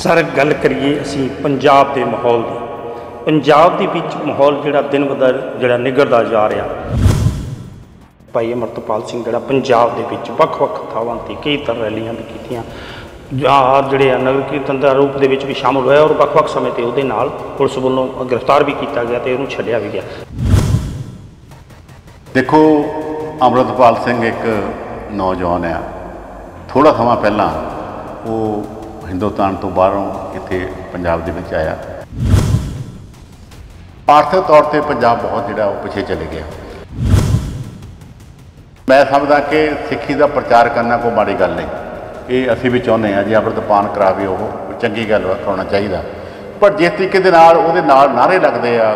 sir ਗੱਲ ਕਰੀਏ ਅਸੀਂ ਪੰਜਾਬ ਦੇ ਮਾਹੌਲ ਦੀ ਪੰਜਾਬ ਦੇ ਵਿੱਚ ਮਾਹੌਲ ਜਿਹੜਾ ਦਿਨ ਬਦਰ ਜਿਹੜਾ ਨਿਗਰਦਾ ਜਾ ਰਿਹਾ ਭਾਈ ਅਮਰਤਪਾਲ ਸਿੰਘ ਜਿਹੜਾ ਪੰਜਾਬ ਦੇ ਵਿੱਚ ਵੱਖ-ਵੱਖ ਥਾਵਾਂ ਤੇ ਕਈ ਤਰ੍ਹਾਂ ਰੈਲੀਆਂ ਵੀ ਕੀਤੀਆਂ ਜਾਂ ਜਿਹੜੇ ਨਗਰ ਕੀਰਤਨ ਦਾ ਰੂਪ ਦੇ ਵਿੱਚ ਵੀ ਸ਼ਾਮਲ ਹੋਇਆ ਔਰ ਵੱਖ-ਵੱਖ ਸਮੇਂ ਤੇ ਉਹਦੇ ਨਾਲ ਪੁਲਿਸ ਵੱਲੋਂ ਗ੍ਰਿਫਤਾਰ ਵੀ ਕੀਤਾ ਗਿਆ ਤੇ ਉਹਨੂੰ ਛੱਡਿਆ ਵੀ ਗਿਆ ਦੇਖੋ ਅਮਰਤਪਾਲ ਸਿੰਘ ਇੱਕ ਨੌਜਵਾਨ ਆ ਥੋੜਾ ਸਮਾਂ ਪਹਿਲਾਂ ਉਹ ਹਿੰਦੁਸਤਾਨ ਤੋਂ ਬਾਹਰੋਂ ਇੱਥੇ ਪੰਜਾਬ ਦੇ ਵਿੱਚ ਆਇਆ ਆਰਥਿਕ ਤੌਰ ਤੇ ਪੰਜਾਬ ਬਹੁਤ ਜਿਹੜਾ ਉਹ ਪਿੱਛੇ ਚਲੇ ਗਿਆ ਮੈਂ ਸਮਝਦਾ ਕਿ ਸਿੱਖੀ ਦਾ ਪ੍ਰਚਾਰ ਕਰਨਾ ਕੋਈ ਮਾੜੀ ਗੱਲ ਨਹੀਂ ਇਹ ਅਸੀਂ ਵੀ ਚਾਹੁੰਦੇ ਹਾਂ ਜੇ ਅੰਮ੍ਰਿਤਪਾਨ ਕਰਾਵੇ ਉਹ ਚੰਗੀ ਗੱਲ ਕਰਾਉਣਾ ਚਾਹੀਦਾ ਪਰ ਜਿਸ ਤਰੀਕੇ ਦੇ ਨਾਲ ਉਹਦੇ ਨਾਲ ਨਾਰੇ ਲੱਗਦੇ ਆ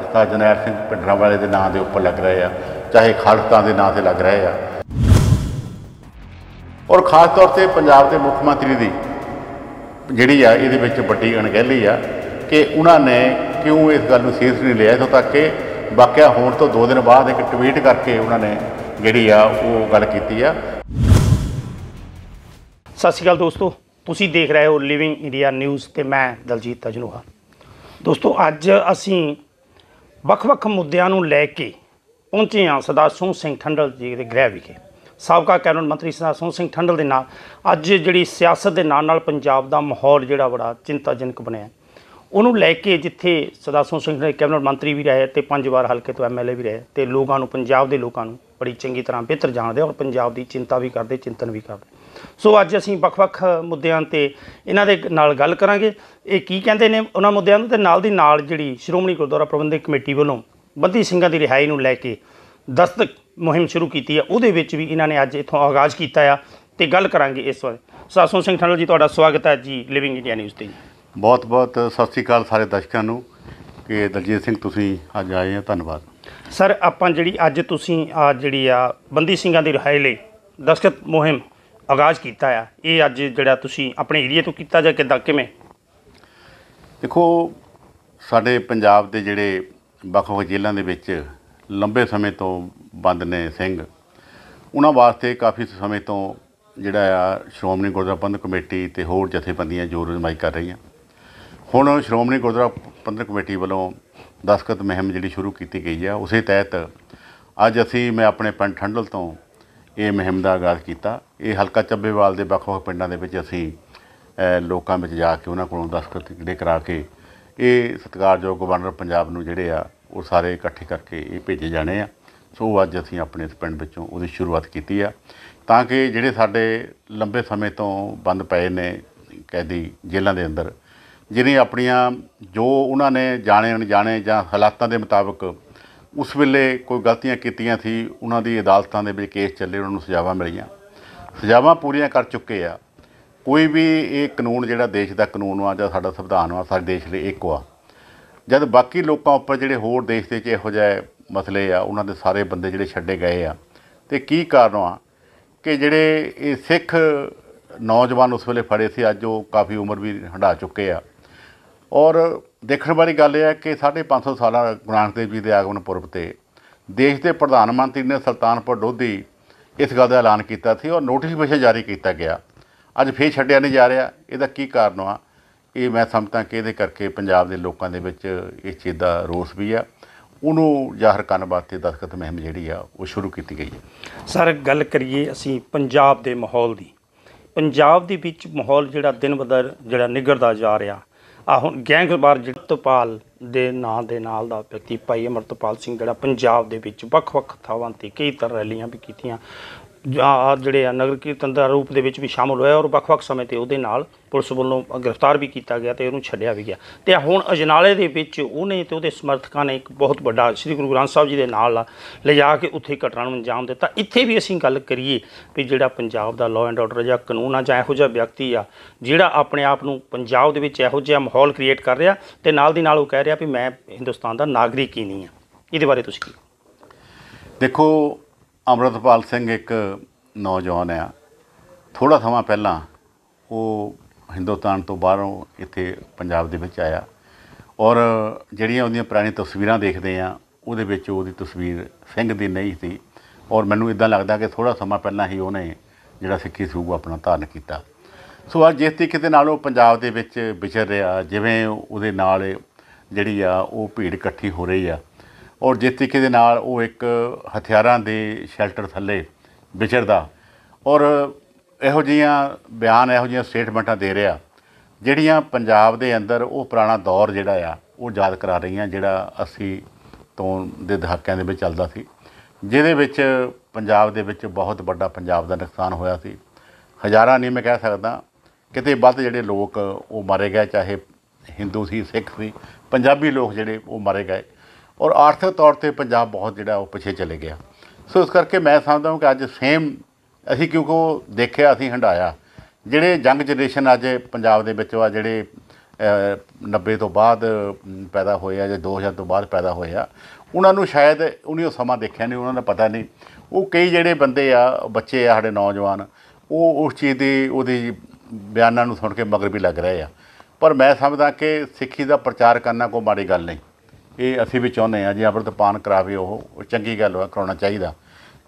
ਜਿਤਾ ਜਨੈਰ ਸਿੰਘ ਪਿੰਡਰਾ ਵਾਲੇ ਦੇ ਨਾਂ ਦੇ ਉੱਪਰ ਲੱਗ ਰਹੇ ਆ ਚਾਹੇ ਖਾਲਸਾ ਦੇ ਨਾਂ ਤੇ ਲੱਗ ਰਹੇ ਆ ਔਰ ਖਾਸ ਤੌਰ ਤੇ ਪੰਜਾਬ ਦੇ ਮੁੱਖ ਮੰਤਰੀ ਦੀ ਜਿਹੜੀ ਆ ਇਹਦੇ ਵਿੱਚ ਵੱਡੀ ਅਣਗਹਿਲੀ ਆ ਕਿ ਉਹਨਾਂ ਨੇ ਕਿਉਂ ਇਸ ਗੱਲ ਨੂੰ ਸੀਰੀਅਸ ਨਹੀਂ ਲਿਆ ਇਥੋਂ ਤੱਕ ਕਿ ਵਾਕਿਆ ਹੋਣ ਤੋਂ 2 ਦਿਨ ਬਾਅਦ ਇੱਕ ਟਵੀਟ ਕਰਕੇ ਉਹਨਾਂ ਨੇ ਜਿਹੜੀ ਆ ਉਹ ਗੱਲ ਕੀਤੀ ਆ ਸਤਿ ਸ਼੍ਰੀ ਅਕਾਲ ਦੋਸਤੋ ਤੁਸੀਂ ਦੇਖ ਰਹੇ ਹੋ ਲਿਵਿੰਗ ਇੰਡੀਆ ਨਿਊਜ਼ ਤੇ ਮੈਂ ਦਲਜੀਤ ਤਜਨੂਹਾ ਦੋਸਤੋ ਅੱਜ ਅਸੀਂ ਵੱਖ-ਵੱਖ ਮੁੱਦਿਆਂ ਨੂੰ ਲੈ ਕੇ ਪਹੁੰਚੇ ਹਾਂ ਸਦਾ ਸੋਹ ਸਿੰਘ ਠੰਡਲ ਜੀ ਦੇ ਗ੍ਰਹਿ ਵਿਖੇ ਸਾਬਕਾ ਕੈਬਨਿਟ ਮੰਤਰੀ ਸਰਦਾਰ ਸਿੰਘ ਠੰਡਲ ਦੇ ਨਾਲ ਅੱਜ ਜਿਹੜੀ ਸਿਆਸਤ ਦੇ ਨਾਲ ਨਾਲ ਪੰਜਾਬ ਦਾ ਮਾਹੌਲ ਜਿਹੜਾ ਬੜਾ ਚਿੰਤਾਜਨਕ ਬਣਿਆ ਉਹਨੂੰ ਲੈ ਕੇ ਜਿੱਥੇ ਸਦਾਸੋਂ ਸਿੰਘ ਨੇ ਕੈਬਨਿਟ ਮੰਤਰੀ ਵੀ ਰਹੇ ਤੇ ਪੰਜ ਵਾਰ ਹਲਕੇ ਤੋਂ ਐਮਐਲਏ ਵੀ ਰਹੇ ਤੇ ਲੋਕਾਂ ਨੂੰ ਪੰਜਾਬ ਦੇ ਲੋਕਾਂ ਨੂੰ ਬੜੀ ਚੰਗੀ ਤਰ੍ਹਾਂ ਬਿਹਤਰ ਜਾਣਦੇ ਔਰ ਪੰਜਾਬ ਦੀ ਚਿੰਤਾ ਵੀ ਕਰਦੇ ਚਿੰਤਨ ਵੀ ਕਰਦੇ ਸੋ ਅੱਜ ਅਸੀਂ ਵੱਖ-ਵੱਖ ਮੁੱਦਿਆਂ ਤੇ ਇਹਨਾਂ ਦੇ ਨਾਲ ਗੱਲ ਕਰਾਂਗੇ ਇਹ ਕੀ ਕਹਿੰਦੇ ਨੇ ਉਹਨਾਂ ਮੁੱਦਿਆਂ ਨੂੰ ਤੇ ਨਾਲ ਦੀ ਨਾਲ ਜਿਹੜੀ ਸ਼੍ਰੋਮਣੀ ਗੁਰਦੁਆਰਾ ਪ੍ਰਬੰਧਕ ਕਮੇਟੀ ਵੱਲੋਂ ਬੰਦੀ ਸਿੰਘਾਂ ਦੀ ਰਿਹਾਈ ਨੂੰ ਲੈ ਕੇ ਦਸਤਕ ਮੁਹਿੰਮ ਸ਼ੁਰੂ ਕੀਤੀ ਹੈ ਉਹਦੇ ਵਿੱਚ ਵੀ ਇਹਨਾਂ ਨੇ ਅੱਜ ਇਥੋਂ ਆਗਾਜ਼ ਕੀਤਾ ਆ ਤੇ ਗੱਲ ਕਰਾਂਗੇ ਇਸ ਵਾਰ ਸਾਸੋਂ ਸਿੰਘ ਠੰਡਲ ਜੀ ਤੁਹਾਡਾ ਸਵਾਗਤ ਹੈ ਜੀ ਲਿਵਿੰਗ ਇੰਡੀਆ ਨਿਊਜ਼ ਤੇ ਬਹੁਤ ਬਹੁਤ ਸਤਿ ਸ੍ਰੀ ਅਕਾਲ ਸਾਰੇ ਦਰਸ਼ਕਾਂ ਨੂੰ ਕਿ ਦਲਜੀਤ ਸਿੰਘ ਤੁਸੀਂ ਅੱਜ ਆਏ ਆ ਧੰਨਵਾਦ ਸਰ ਆਪਾਂ ਜਿਹੜੀ ਅੱਜ ਤੁਸੀਂ ਆ ਜਿਹੜੀ ਆ ਬੰਦੀ ਸਿੰਘਾਂ ਦੀ ਰਿਹਾਈ ਲਈ ਦਸਖਤ ਮੁਹਿੰਮ ਆਗਾਜ਼ ਕੀਤਾ ਆ ਇਹ ਅੱਜ ਜਿਹੜਾ ਤੁਸੀਂ ਆਪਣੇ ਏਰੀਆ ਤੋਂ ਕੀਤਾ ਜਾਂ ਕਿਦਾਂ ਕਿਵੇਂ ਦੇਖੋ ਸਾਡੇ ਪੰਜਾਬ ਦੇ ਜਿਹੜੇ ਵੱਖ-ਵੱਖ ਜ਼ਿਲ੍ਹਿਆਂ ਦੇ ਵਿੱਚ ਲੰਬੇ ਸਮੇਂ ਤੋਂ ਬੰਦ ਨੇ ਸਿੰਘ ਉਹਨਾਂ ਵਾਸਤੇ ਕਾਫੀ ਸਮੇਂ ਤੋਂ ਜਿਹੜਾ ਆ ਸ਼੍ਰੋਮਣੀ ਗੁਰਦੁਆਰਾ ਪ੍ਰਬੰਧਕ ਕਮੇਟੀ ਤੇ ਹੋਰ ਜਥੇਬੰਦੀਆਂ ਜੋਰ ਜਮਾਈ ਕਰ ਰਹੀਆਂ ਹੁਣ ਸ਼੍ਰੋਮਣੀ ਗੁਰਦੁਆਰਾ ਪ੍ਰਬੰਧਕ ਕਮੇਟੀ ਵੱਲੋਂ ਦਸਖਤ ਮਹਿਮ ਜਿਹੜੀ ਸ਼ੁਰੂ ਕੀਤੀ ਗਈ ਆ ਉਸੇ ਤਹਿਤ ਅੱਜ ਅਸੀਂ ਮੈਂ ਆਪਣੇ ਪਿੰਡ ਠੰਡਲ ਤੋਂ ਇਹ ਮਹਿਮ ਦਾ ਆਗਾਜ਼ ਕੀਤਾ ਇਹ ਹਲਕਾ ਚੱਬੇਵਾਲ ਦੇ ਵੱਖ-ਵੱਖ ਪਿੰਡਾਂ ਦੇ ਵਿੱਚ ਅਸੀਂ ਲੋਕਾਂ ਵਿੱਚ ਜਾ ਕੇ ਉਹਨਾਂ ਕੋਲੋਂ ਦਸਖਤ ਜਿਹੜੇ ਕਰਾ ਕੇ ਇਹ ਸਤਿਕਾਰਯੋਗ ਗਵਰਨਰ ਪੰਜਾਬ ਨੂੰ ਜਿਹੜੇ ਆ ਉਹ ਸਾਰੇ ਇਕੱਠੇ ਕਰਕੇ ਇਹ ਭੇਜੇ ਜਾਣੇ ਆ ਸੋ ਅੱਜ ਅਸੀਂ ਆਪਣੇ ਇਸ ਪਿੰਡ ਵਿੱਚੋਂ ਉਹਦੀ ਸ਼ੁਰੂਆਤ ਕੀਤੀ ਆ ਤਾਂ ਕਿ ਜਿਹੜੇ ਸਾਡੇ ਲੰਬੇ ਸਮੇਂ ਤੋਂ ਬੰਦ ਪਏ ਨੇ ਕੈਦੀ ਜੇਲ੍ਹਾਂ ਦੇ ਅੰਦਰ ਜਿਹਨੇ ਆਪਣੀਆਂ ਜੋ ਉਹਨਾਂ ਨੇ ਜਾਣੇ ਅਣਜਾਣੇ ਜਾਂ ਹਾਲਾਤਾਂ ਦੇ ਮੁਤਾਬਕ ਉਸ ਵੇਲੇ ਕੋਈ ਗਲਤੀਆਂ ਕੀਤੀਆਂ ਸੀ ਉਹਨਾਂ ਦੀ ਅਦਾਲਤਾਂ ਦੇ ਵਿੱਚ ਕੇਸ ਚੱਲੇ ਉਹਨਾਂ ਨੂੰ ਸਜ਼ਾਵਾਂ ਮਿਲੀਆਂ ਸਜ਼ਾਵਾਂ ਪੂਰੀਆਂ ਕਰ ਚੁੱਕੇ ਆ ਕੋਈ ਵੀ ਇਹ ਕਾਨੂੰਨ ਜਿਹੜਾ ਦੇਸ਼ ਦਾ ਕਾਨੂੰਨ ਆ ਜਾਂ ਸਾਡਾ ਸੰਵਿਧਾਨ ਆ ਸਾਡੇ ਦੇਸ਼ ਲਈ ਇੱਕ ਆ ਜਦ ਬਾਕੀ ਲੋਕਾਂ ਉੱਪਰ ਜਿਹੜੇ ਹੋਰ ਦੇਸ਼ ਦੇ 'ਚ ਇਹੋ ਜਿਹੇ ਮਸਲੇ ਆ ਉਹਨਾਂ ਦੇ ਸਾਰੇ ਬੰਦੇ ਜਿਹੜੇ ਛੱਡੇ ਗਏ ਆ ਤੇ ਕੀ ਕਾਰਨ ਆ ਕਿ ਜਿਹੜੇ ਇਹ ਸਿੱਖ ਨੌਜਵਾਨ ਉਸ ਵੇਲੇ ਫੜੇ ਸੀ ਅੱਜ ਉਹ ਕਾਫੀ ਉਮਰ ਵੀ ਹੰਡਾ ਚੁੱਕੇ ਆ ਔਰ ਦੇਖਣ ਵਾਲੀ ਗੱਲ ਇਹ ਹੈ ਕਿ 550 ਸਾਲਾਂ ਗੁਰੂ ਦੇਵ ਜੀ ਦੇ ਆਗਮਨ ਪੁਰਬ ਤੇ ਦੇਸ਼ ਦੇ ਪ੍ਰਧਾਨ ਮੰਤਰੀ ਨੇ ਸੁਲਤਾਨਪੁਰ ਲੋਧੀ ਇਸ ਗੱਲ ਦਾ ਐਲਾਨ ਕੀਤਾ ਸੀ ਔਰ ਨੋਟੀਫਿਕੇਸ਼ਨ ਜਾਰੀ ਕੀਤਾ ਗਿਆ ਅੱਜ ਫੇਰ ਛੱਡਿਆ ਨਹੀਂ ਜਾ ਰਿਹਾ ਇਹਦਾ ਕੀ ਕਾਰਨ ਆ ਇਹ ਮੈਂ ਸਮਝਦਾ ਕਿ ਇਹਦੇ ਕਰਕੇ ਪੰਜਾਬ ਦੇ ਲੋਕਾਂ ਦੇ ਵਿੱਚ ਇਸ ਚੀਜ਼ ਦਾ ਰੋਸ ਵੀ ਆ ਉਹਨੂੰ ਜ਼ਾਹਰ ਕਰਨ ਵਾਸਤੇ ਦਸਖਤ ਮਹਿਮ ਜਿਹੜੀ ਆ ਉਹ ਸ਼ੁਰੂ ਕੀਤੀ ਗਈ ਹੈ ਸਰ ਗੱਲ ਕਰੀਏ ਅਸੀਂ ਪੰਜਾਬ ਦੇ ਮਾਹੌਲ ਦੀ ਪੰਜਾਬ ਦੇ ਵਿੱਚ ਮਾਹੌਲ ਜਿਹੜਾ ਦਿਨ ਬਦਰ ਜਿਹੜਾ ਨਿਗਰਦਾ ਜਾ ਰਿਹਾ ਆ ਹੁਣ ਗੈਂਗਵਾਰ ਜਗਤਪਾਲ ਦੇ ਨਾਂ ਦੇ ਨਾਲ ਦਾ ਵਿਅਕਤੀ ਭਾਈ ਅਮਰਤਪਾਲ ਸਿੰਘ ਜਿਹੜਾ ਪੰਜਾਬ ਦੇ ਵਿੱਚ ਵੱਖ-ਵੱਖ ਥਾਵਾਂ ਤੇ ਕਈ ਤਰ੍ਹਾਂ ਰੈਲੀਆਂ ਵੀ ਕੀਤੀਆਂ ਜਿਹੜੇ ਆ ਨਗਰ ਕੀਰਤਨ ਦਾ ਰੂਪ ਦੇ ਵਿੱਚ ਵੀ ਸ਼ਾਮਲ ਹੋਇਆ ਔਰ ਵੱਖ-ਵੱਖ ਸਮੇਂ ਤੇ ਉਹਦੇ ਨਾਲ ਪੁਲਿਸ ਵੱਲੋਂ ਗ੍ਰਿਫਤਾਰ ਵੀ ਕੀਤਾ ਗਿਆ ਤੇ ਉਹਨੂੰ ਛੱਡਿਆ ਵੀ ਗਿਆ ਤੇ ਹੁਣ ਅਜਨਾਲੇ ਦੇ ਵਿੱਚ ਉਹਨੇ ਤੇ ਉਹਦੇ ਸਮਰਥਕਾਂ ਨੇ ਇੱਕ ਬਹੁਤ ਵੱਡਾ ਸ੍ਰੀ ਗੁਰੂ ਗ੍ਰੰਥ ਸਾਹਿਬ ਜੀ ਦੇ ਨਾਲ ਲਿਜਾ ਕੇ ਉੱਥੇ ਘਟਨਾ ਨੂੰ ਅੰਜਾਮ ਦਿੱਤਾ ਇੱਥੇ ਵੀ ਅਸੀਂ ਗੱਲ ਕਰੀਏ ਵੀ ਜਿਹੜਾ ਪੰਜਾਬ ਦਾ ਲਾਅ ਐਂਡ ਆਰਡਰ ਜਾਂ ਕਾਨੂੰਨ ਆ ਜਾਂ ਇਹੋ ਜਿਹਾ ਵਿਅਕਤੀ ਆ ਜਿਹੜਾ ਆਪਣੇ ਆਪ ਨੂੰ ਪੰਜਾਬ ਦੇ ਵਿੱਚ ਇਹੋ ਜਿਹਾ ਮਾਹੌਲ ਕ੍ਰੀਏਟ ਕਰ ਰਿਹਾ ਤੇ ਨਾਲ ਦੀ ਨਾਲ ਉਹ ਕਹਿ ਰਿਹਾ ਵੀ ਮੈਂ ਹਿੰਦੁਸਤਾਨ ਦਾ ਨਾਗਰਿਕ ਹੀ ਨਹੀਂ ਆ ਇਹਦੇ ਬਾਰੇ ਤੁਸੀਂ ਕੀ ਦੇਖੋ ਅਮਰਤਪਾਲ ਸਿੰਘ ਇੱਕ ਨੌਜਵਾਨ ਆ ਥੋੜਾ ਸਮਾਂ ਪਹਿਲਾਂ ਉਹ ਹਿੰਦੁਸਤਾਨ ਤੋਂ ਬਾਹਰੋਂ ਇੱਥੇ ਪੰਜਾਬ ਦੇ ਵਿੱਚ ਆਇਆ ਔਰ ਜਿਹੜੀਆਂ ਉਹਦੀਆਂ ਪੁਰਾਣੀਆਂ ਤਸਵੀਰਾਂ ਦੇਖਦੇ ਆ ਉਹਦੇ ਵਿੱਚ ਉਹਦੀ ਤਸਵੀਰ ਸਿੰਘ ਦੀ ਨਹੀਂ ਸੀ ਔਰ ਮੈਨੂੰ ਇਦਾਂ ਲੱਗਦਾ ਕਿ ਥੋੜਾ ਸਮਾਂ ਪਹਿਲਾਂ ਹੀ ਉਹਨੇ ਜਿਹੜਾ ਸਿੱਖੀ ਸਰੂਪ ਆਪਣਾ ਧਾਰਨ ਕੀਤਾ ਸੋ ਅੱਜ ਜਿਸ ਤਰੀਕੇ ਦੇ ਨਾਲ ਉਹ ਪੰਜਾਬ ਦੇ ਵਿੱਚ ਵਿਚਰ ਰਿਹਾ ਜਿਵੇਂ ਉਹਦੇ ਨਾਲ ਜਿਹੜੀ ਆ ਉਹ ਭੀੜ ਇਕੱਠੀ ਹੋ ਰਹੀ ਆ ਔਰ ਜਿਸ ਤਰੀਕੇ ਦੇ ਨਾਲ ਉਹ ਇੱਕ ਹਥਿਆਰਾਂ ਦੇ ਸ਼ੈਲਟਰ ਥੱਲੇ ਵਿਚਰਦਾ ਔਰ ਇਹੋ ਜੀਆਂ ਬਿਆਨ ਇਹੋ ਜੀਆਂ ਸਟੇਟਮੈਂਟਾਂ ਦੇ ਰਿਹਾ ਜਿਹੜੀਆਂ ਪੰਜਾਬ ਦੇ ਅੰਦਰ ਉਹ ਪੁਰਾਣਾ ਦੌਰ ਜਿਹੜਾ ਆ ਉਹ ਯਾਦ ਕਰਾ ਰਹੀਆਂ ਜਿਹੜਾ ਅਸੀਂ ਤੋਂ ਦੇ ਦਹਾਕਿਆਂ ਦੇ ਵਿੱਚ ਚੱਲਦਾ ਸੀ ਜਿਹਦੇ ਵਿੱਚ ਪੰਜਾਬ ਦੇ ਵਿੱਚ ਬਹੁਤ ਵੱਡਾ ਪੰਜਾਬ ਦਾ ਨੁਕਸਾਨ ਹੋਇਆ ਸੀ ਹਜ਼ਾਰਾਂ ਨਹੀਂ ਮੈਂ ਕਹਿ ਸਕਦਾ ਕਿਤੇ ਵੱਧ ਜਿਹੜੇ ਲੋਕ ਉਹ ਮਾਰੇ ਗਏ ਚਾਹੇ ਹਿੰਦੂ ਸੀ ਸਿੱਖ ਸੀ ਪੰਜਾਬੀ ਲੋਕ ਜਿਹੜੇ ਉਹ ਮਾਰੇ ਗਏ ਔਰ ਆਰਥਿਕ ਤੌਰ ਤੇ ਪੰਜਾਬ ਬਹੁਤ ਜਿਹੜਾ ਉਹ ਪਿੱਛੇ ਚਲੇ ਗਿਆ ਸੋ ਇਸ ਕਰਕੇ ਮੈਂ ਸਮਝਦਾ ਹਾਂ ਕਿ ਅੱਜ ਸੇਮ ਅਸੀਂ ਕਿਉਂਕਿ ਉਹ ਦੇਖਿਆ ਅਸੀਂ ਹੰਡਾਇਆ ਜਿਹੜੇ ਜੰਗ ਜਨਰੇਸ਼ਨ ਅੱਜ ਪੰਜਾਬ ਦੇ ਵਿੱਚ ਆ ਜਿਹੜੇ 90 ਤੋਂ ਬਾਅਦ ਪੈਦਾ ਹੋਏ ਆ ਜਾਂ 2000 ਤੋਂ ਬਾਅਦ ਪੈਦਾ ਹੋਏ ਆ ਉਹਨਾਂ ਨੂੰ ਸ਼ਾਇਦ ਉਹਨੇ ਉਹ ਸਮਾਂ ਦੇਖਿਆ ਨਹੀਂ ਉਹਨਾਂ ਦਾ ਪਤਾ ਨਹੀਂ ਉਹ ਕਈ ਜਿਹੜੇ ਬੰਦੇ ਆ ਬੱਚੇ ਆ ਸਾਡੇ ਨੌਜਵਾਨ ਉਹ ਉਸ ਚੀਜ਼ ਦੀ ਉਹਦੀ ਬਿਆਨਾਂ ਨੂੰ ਸੁਣ ਕੇ ਮਗਰ ਵੀ ਲੱਗ ਰਹੇ ਆ ਪਰ ਮੈਂ ਸਮਝਦਾ ਕਿ ਸਿੱਖੀ ਦਾ ਪ੍ਰਚਾਰ ਕਰਨਾ ਕੋਈ ਮਾੜੀ ਗੱਲ ਨਹੀਂ ਇਹ ਅਸੀਂ ਵੀ ਚਾਹੁੰਦੇ ਆ ਜੇ ਪਾਨ ਕਰਾਵੇ ਉਹ ਚੰਗੀ ਗੱਲ ਹੋਇਆ ਕਰਾਉਣਾ ਚਾਹੀਦਾ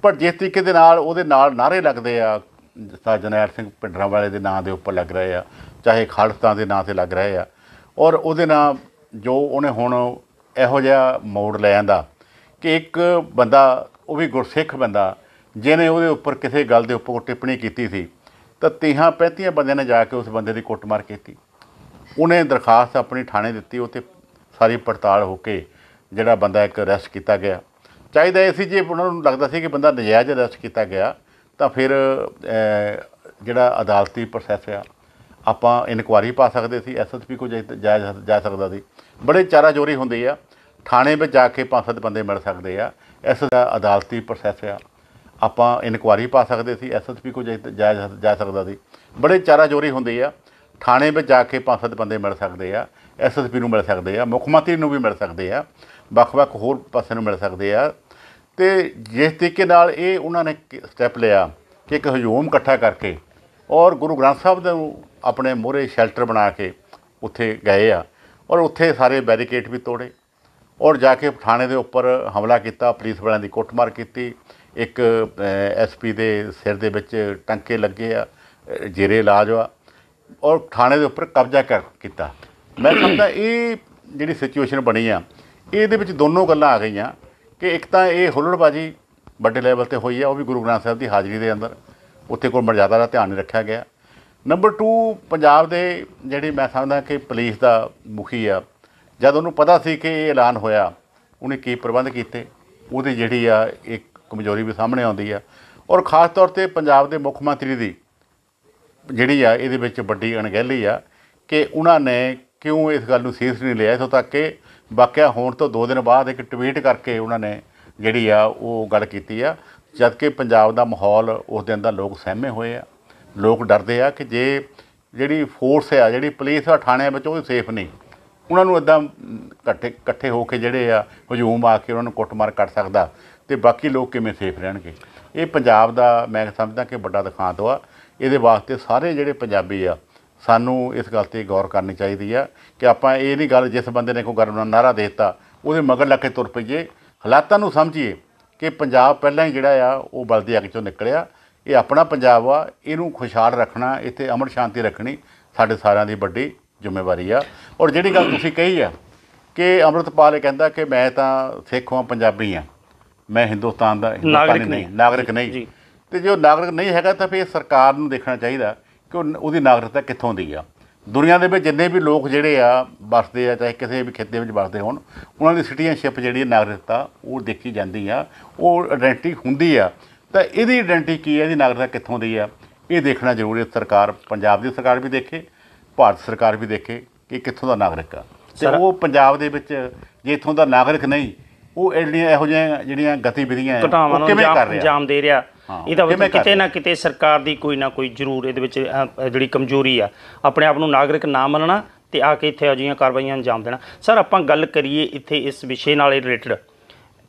ਪਰ ਜਿਸ ਤਰੀਕੇ ਦੇ ਨਾਲ ਉਹਦੇ ਨਾਲ ਨਾਰੇ ਲੱਗਦੇ ਆ ਜਿਸਾ ਜਨੈਲ ਸਿੰਘ ਪਿੰਡਰਾ ਵਾਲੇ ਦੇ ਨਾਂ ਦੇ ਉੱਪਰ ਲੱਗ ਰਹੇ ਆ ਚਾਹੇ ਖਾਲਸਾ ਦੇ ਨਾਂ ਤੇ ਲੱਗ ਰਹੇ ਆ ਔਰ ਉਹਦੇ ਨਾਲ ਜੋ ਉਹਨੇ ਹੁਣ ਇਹੋ ਜਿਹਾ ਮੋੜ ਲੈ ਆਂਦਾ ਕਿ ਇੱਕ ਬੰਦਾ ਉਹ ਵੀ ਗੁਰਸਿੱਖ ਬੰਦਾ ਜਿਹਨੇ ਉਹਦੇ ਉੱਪਰ ਕਿਸੇ ਗੱਲ ਦੇ ਉੱਪਰ ਟਿੱਪਣੀ ਕੀਤੀ ਸੀ ਤਾਂ 30 35 ਬੰਦਿਆਂ ਨੇ ਜਾ ਕੇ ਉਸ ਬੰਦੇ ਦੀ ਕੁੱਟਮਾਰ ਕੀਤੀ ਉਹਨੇ ਦਰਖਾਸਤ ਆਪਣੀ ਥਾਣੇ ਦਿੱਤੀ ਉੱਥੇ ਸਾਰੀ ਪੜਤਾਲ ਹੋ ਕੇ ਜਿਹੜਾ ਬੰਦਾ ਇੱਕ ਅਰੈਸਟ ਕੀਤਾ ਗਿਆ ਚਾਹੀਦਾ ਸੀ ਜੇ ਉਹਨਾਂ ਨੂੰ ਲੱਗਦਾ ਸੀ ਕਿ ਬੰਦਾ ਨਜਾਇਜ਼ ਅਰੈਸਟ ਕੀਤਾ ਗਿਆ ਤਾਂ ਫਿਰ ਜਿਹੜਾ ਅਦਾਲਤੀ ਪ੍ਰੋਸੈਸ ਆ ਆਪਾਂ ਇਨਕੁਆਰੀ ਪਾ ਸਕਦੇ ਸੀ ਐਸਐਸਪੀ ਕੋ ਜਾਇਜ਼ ਜਾ ਸਕਦਾ ਸੀ ਬੜੇ ਚਾਰਾ ਜੋਰੀ ਹੁੰਦੀ ਆ ਥਾਣੇ ਵਿੱਚ ਜਾ ਕੇ ਪੰਜ ਸੱਤ ਬੰਦੇ ਮਿਲ ਸਕਦੇ ਆ ਇਸ ਦਾ ਅਦਾਲਤੀ ਪ੍ਰੋਸੈਸ ਆ ਆਪਾਂ ਇਨਕੁਆਰੀ ਪਾ ਸਕਦੇ ਸੀ ਐਸਐਸਪੀ ਕੋ ਜਾਇਜ਼ ਜਾ ਸਕਦਾ ਸੀ ਬੜੇ ਚਾਰਾ ਜੋਰੀ ਹੁੰਦੀ ਆ ਥਾਣੇ ਵਿੱਚ ਜਾ ਕੇ ਪੰਜ ਸੱਤ ਬੰਦੇ ਮਿਲ ਸਕਦੇ ਆ ਐਸਐਸਪੀ ਨੂੰ ਮਿਲ ਸਕਦੇ ਆ ਮੁੱਖ ਮੰਤਰੀ ਨੂੰ ਵੀ ਮਿਲ ਸਕਦੇ ਆ ਵੱਖ-ਵੱਖ ਹੋਰ ਪਾਸੇ ਨੂੰ ਮਿਲ ਸਕਦੇ ਆ ਤੇ ਜਿਸ ਤਰੀਕੇ ਨਾਲ ਇਹ ਉਹਨਾਂ ਨੇ ਸਟੈਪ ਲਿਆ ਕਿ ਇੱਕ ਹਜੂਮ ਇਕੱਠਾ ਕਰਕੇ ਔਰ ਗੁਰੂ ਗ੍ਰੰਥ ਸਾਹਿਬ ਦੇ ਆਪਣੇ ਮੋਰੇ ਸ਼ੈਲਟਰ ਬਣਾ ਕੇ ਉੱਥੇ ਗਏ ਆ ਔਰ ਉੱਥੇ ਸਾਰੇ ਬੈਰੀਕੇਡ ਵੀ ਤੋੜੇ ਔਰ ਜਾ ਕੇ ਥਾਣੇ ਦੇ ਉੱਪਰ ਹਮਲਾ ਕੀਤਾ ਪੁਲਿਸ ਵਾਲਿਆਂ ਦੀ ਕੁੱਟਮਾਰ ਕੀਤੀ ਇੱਕ ਐਸਪੀ ਦੇ ਸਿਰ ਦੇ ਵਿੱਚ ਟੰਕੇ ਲੱਗੇ ਆ ਜੇਰੇ ਇਲਾਜ ਆ ਔਰ ਥਾਣੇ ਦੇ ਉੱਪਰ ਕਬਜ਼ਾ ਕਰ ਕੀਤਾ ਮੈਂ ਸਮਝਦਾ ਇਹ ਜਿਹੜੀ ਸਿਚੁਏਸ਼ਨ ਬਣੀ ਆ ਇਹਦੇ ਵਿੱਚ ਦੋਨੋਂ ਗੱਲਾਂ ਆ ਗਈਆਂ ਕਿ ਇੱਕ ਤਾਂ ਇਹ ਹੁੱਲੜਬਾਜੀ ਵੱਡੇ ਲੈਵਲ ਤੇ ਹੋਈ ਆ ਉਹ ਵੀ ਗੁਰੂ ਗ੍ਰੰਥ ਸਾਹਿਬ ਦੀ ਹਾਜ਼ਰੀ ਦੇ ਅੰਦਰ ਉੱਥੇ ਕੋਈ ਮਰਜ਼ਾਦਾ ਦਾ ਧਿਆਨ ਨਹੀਂ ਰੱਖਿਆ ਗਿਆ ਨੰਬਰ 2 ਪੰਜਾਬ ਦੇ ਜਿਹੜੇ ਮੈਂ ਸਮਝਦਾ ਕਿ ਪੁਲਿਸ ਦਾ ਮੁਖੀ ਆ ਜਦ ਉਹਨੂੰ ਪਤਾ ਸੀ ਕਿ ਇਹ ਐਲਾਨ ਹੋਇਆ ਉਹਨੇ ਕੀ ਪ੍ਰਬੰਧ ਕੀਤੇ ਉਹਦੇ ਜਿਹੜੀ ਆ ਇੱਕ ਕਮਜ਼ੋਰੀ ਵੀ ਸਾਹਮਣੇ ਆਉਂਦੀ ਆ ਔਰ ਖਾਸ ਤੌਰ ਤੇ ਪੰਜਾਬ ਦੇ ਮੁੱਖ ਮੰਤਰੀ ਦੀ ਜਿਹੜੀ ਆ ਇਹਦੇ ਵਿੱਚ ਵੱਡੀ ਅਣਗਹਿਲੀ ਆ ਕਿ ਉਹਨਾਂ ਨੇ ਕਿਉਂ ਇਸ ਗੱਲ ਨੂੰ ਸੀਰੀਅਸ ਨਹੀਂ ਲਿਆ ਇਥੋਂ ਤੱਕ ਕਿ ਵਾਕਿਆ ਹੋਣ ਤੋਂ 2 ਦਿਨ ਬਾਅਦ ਇੱਕ ਟਵੀਟ ਕਰਕੇ ਉਹਨਾਂ ਨੇ ਜਿਹੜੀ ਆ ਉਹ ਗੱਲ ਕੀਤੀ ਆ ਜਦ ਕਿ ਪੰਜਾਬ ਦਾ ਮਾਹੌਲ ਉਸ ਦਿਨ ਦਾ ਲੋਕ ਸਹਿਮੇ ਹੋਏ ਆ ਲੋਕ ਡਰਦੇ ਆ ਕਿ ਜੇ ਜਿਹੜੀ ਫੋਰਸ ਆ ਜਿਹੜੀ ਪੁਲਿਸ ਆ ਥਾਣਿਆਂ ਵਿੱਚ ਉਹ ਸੇਫ ਨਹੀਂ ਉਹਨਾਂ ਨੂੰ ਇਦਾਂ ਇਕੱਠੇ ਇਕੱਠੇ ਹੋ ਕੇ ਜਿਹੜੇ ਆ ਹਜੂਮ ਆ ਕੇ ਉਹਨਾਂ ਨੂੰ ਕੁੱਟਮਾਰ ਕਰ ਸਕਦਾ ਤੇ ਬਾਕੀ ਲੋਕ ਕਿਵੇਂ ਸੇਫ ਰਹਿਣਗੇ ਇਹ ਪੰਜਾਬ ਦਾ ਮੈਂ ਸਮਝਦਾ ਕਿ ਵੱਡਾ ਦਿਖਾਂਤ ਹੋਆ ਇਹਦੇ ਵਾਸਤੇ ਸਾਰੇ ਜਿਹੜੇ ਪੰਜਾਬੀ ਆ ਸਾਨੂੰ ਇਸ ਗੱਲ ਤੇ ਗੌਰ ਕਰਨੀ ਚਾਹੀਦੀ ਆ ਕਿ ਆਪਾਂ ਇਹ ਨਹੀਂ ਗੱਲ ਜਿਸ ਬੰਦੇ ਨੇ ਕੋਈ ਗਰਮ ਨਾਲ ਨਾਰਾ ਦੇਤਾ ਉਹਦੇ ਮਗਰ ਲੱਗ ਕੇ ਤੁਰ ਪਈਏ ਹਾਲਾਤਾਂ ਨੂੰ ਸਮਝੀਏ ਕਿ ਪੰਜਾਬ ਪਹਿਲਾਂ ਹੀ ਜਿਹੜਾ ਆ ਉਹ ਬਲਦੀ ਅੱਗ ਚੋਂ ਨਿਕਲਿਆ ਇਹ ਆਪਣਾ ਪੰਜਾਬ ਆ ਇਹਨੂੰ ਖੁਸ਼ਹਾਲ ਰੱਖਣਾ ਇੱਥੇ ਅਮਨ ਸ਼ਾਂਤੀ ਰੱਖਣੀ ਸਾਡੇ ਸਾਰਿਆਂ ਦੀ ਵੱਡੀ ਜ਼ਿੰਮੇਵਾਰੀ ਆ ਔਰ ਜਿਹੜੀ ਗੱਲ ਤੁਸੀਂ ਕਹੀ ਆ ਕਿ ਅਮਰਤਪਾਲ ਕਹਿੰਦਾ ਕਿ ਮੈਂ ਤਾਂ ਸਿੱਖ ਹਾਂ ਪੰਜਾਬੀ ਆ ਮੈਂ ਹਿੰਦੁਸਤਾਨ ਦਾ ਨਾਗਰਿਕ ਨਹੀਂ ਨਾਗਰਿਕ ਨਹੀਂ ਜੀ ਤੇ ਜੋ ਨਾਗਰਿਕ ਨਹੀਂ ਹੈਗਾ ਤਾਂ ਫਿਰ ਸਰਕਾਰ ਨੂੰ ਦੇਖਣਾ ਚਾਹੀਦਾ ਕਿ ਉਹਦੀ ਨਾਗਰਿਕਤਾ ਕਿੱਥੋਂ ਦੀ ਆ ਦੁਨੀਆ ਦੇ ਵਿੱਚ ਜਿੰਨੇ ਵੀ ਲੋਕ ਜਿਹੜੇ ਆ ਵਸਦੇ ਆ ਚਾਹੇ ਕਿਸੇ ਵੀ ਖੇਤੇ ਵਿੱਚ ਵਸਦੇ ਹੋਣ ਉਹਨਾਂ ਦੀ ਸਿਟੀਜ਼ਨਸ਼ਿਪ ਜਿਹੜੀ ਨਾਗਰਿਕਤਾ ਉਹ ਦੇਖੀ ਜਾਂਦੀ ਆ ਉਹ ਆਇਡੈਂਟੀ ਹੁੰਦੀ ਆ ਤਾਂ ਇਹਦੀ ਆਇਡੈਂਟੀ ਕੀ ਹੈ ਇਹਦੀ ਨਾਗਰਿਕਤਾ ਕਿੱਥੋਂ ਦੀ ਆ ਇਹ ਦੇਖਣਾ ਜ਼ਰੂਰੀ ਹੈ ਸਰਕਾਰ ਪੰਜਾਬ ਦੀ ਸਰਕਾਰ ਵੀ ਦੇਖੇ ਭਾਰਤ ਸਰਕਾਰ ਵੀ ਦੇਖੇ ਕਿ ਕਿੱਥੋਂ ਦਾ ਨਾਗਰਿਕ ਆ ਤੇ ਉਹ ਪੰਜਾਬ ਦੇ ਵਿੱਚ ਜੇ ਇਥੋਂ ਦਾ ਨਾਗਰਿਕ ਨਹੀਂ ਉਹ ਇਹੋ ਜਿਹੀਆਂ ਜਿਹੜੀਆਂ ਗਤੀਵਿਧੀਆਂ ਕਿਵੇਂ ਕਰ ਰਿਹਾ ਜਾਮ ਦੇ ਰਿਹਾ ਇਹ ਤਾਂ ਕਿਤੇ ਨਾ ਕਿਤੇ ਸਰਕਾਰ ਦੀ ਕੋਈ ਨਾ ਕੋਈ ਜ਼ਰੂਰ ਇਹਦੇ ਵਿੱਚ ਜਿਹੜੀ ਕਮਜ਼ੋਰੀ ਆ ਆਪਣੇ ਆਪ ਨੂੰ ਨਾਗਰਿਕ ਨਾ ਮੰਨਣਾ ਤੇ ਆ ਕੇ ਇੱਥੇ ਅਜਿਹੀਆਂ ਕਾਰਵਾਈਆਂ ਅੰਜਾਮ ਦੇਣਾ ਸਰ ਆਪਾਂ ਗੱਲ ਕਰੀਏ ਇੱਥੇ ਇਸ ਵਿਸ਼ੇ ਨਾਲ ਰਿਲੇਟਡ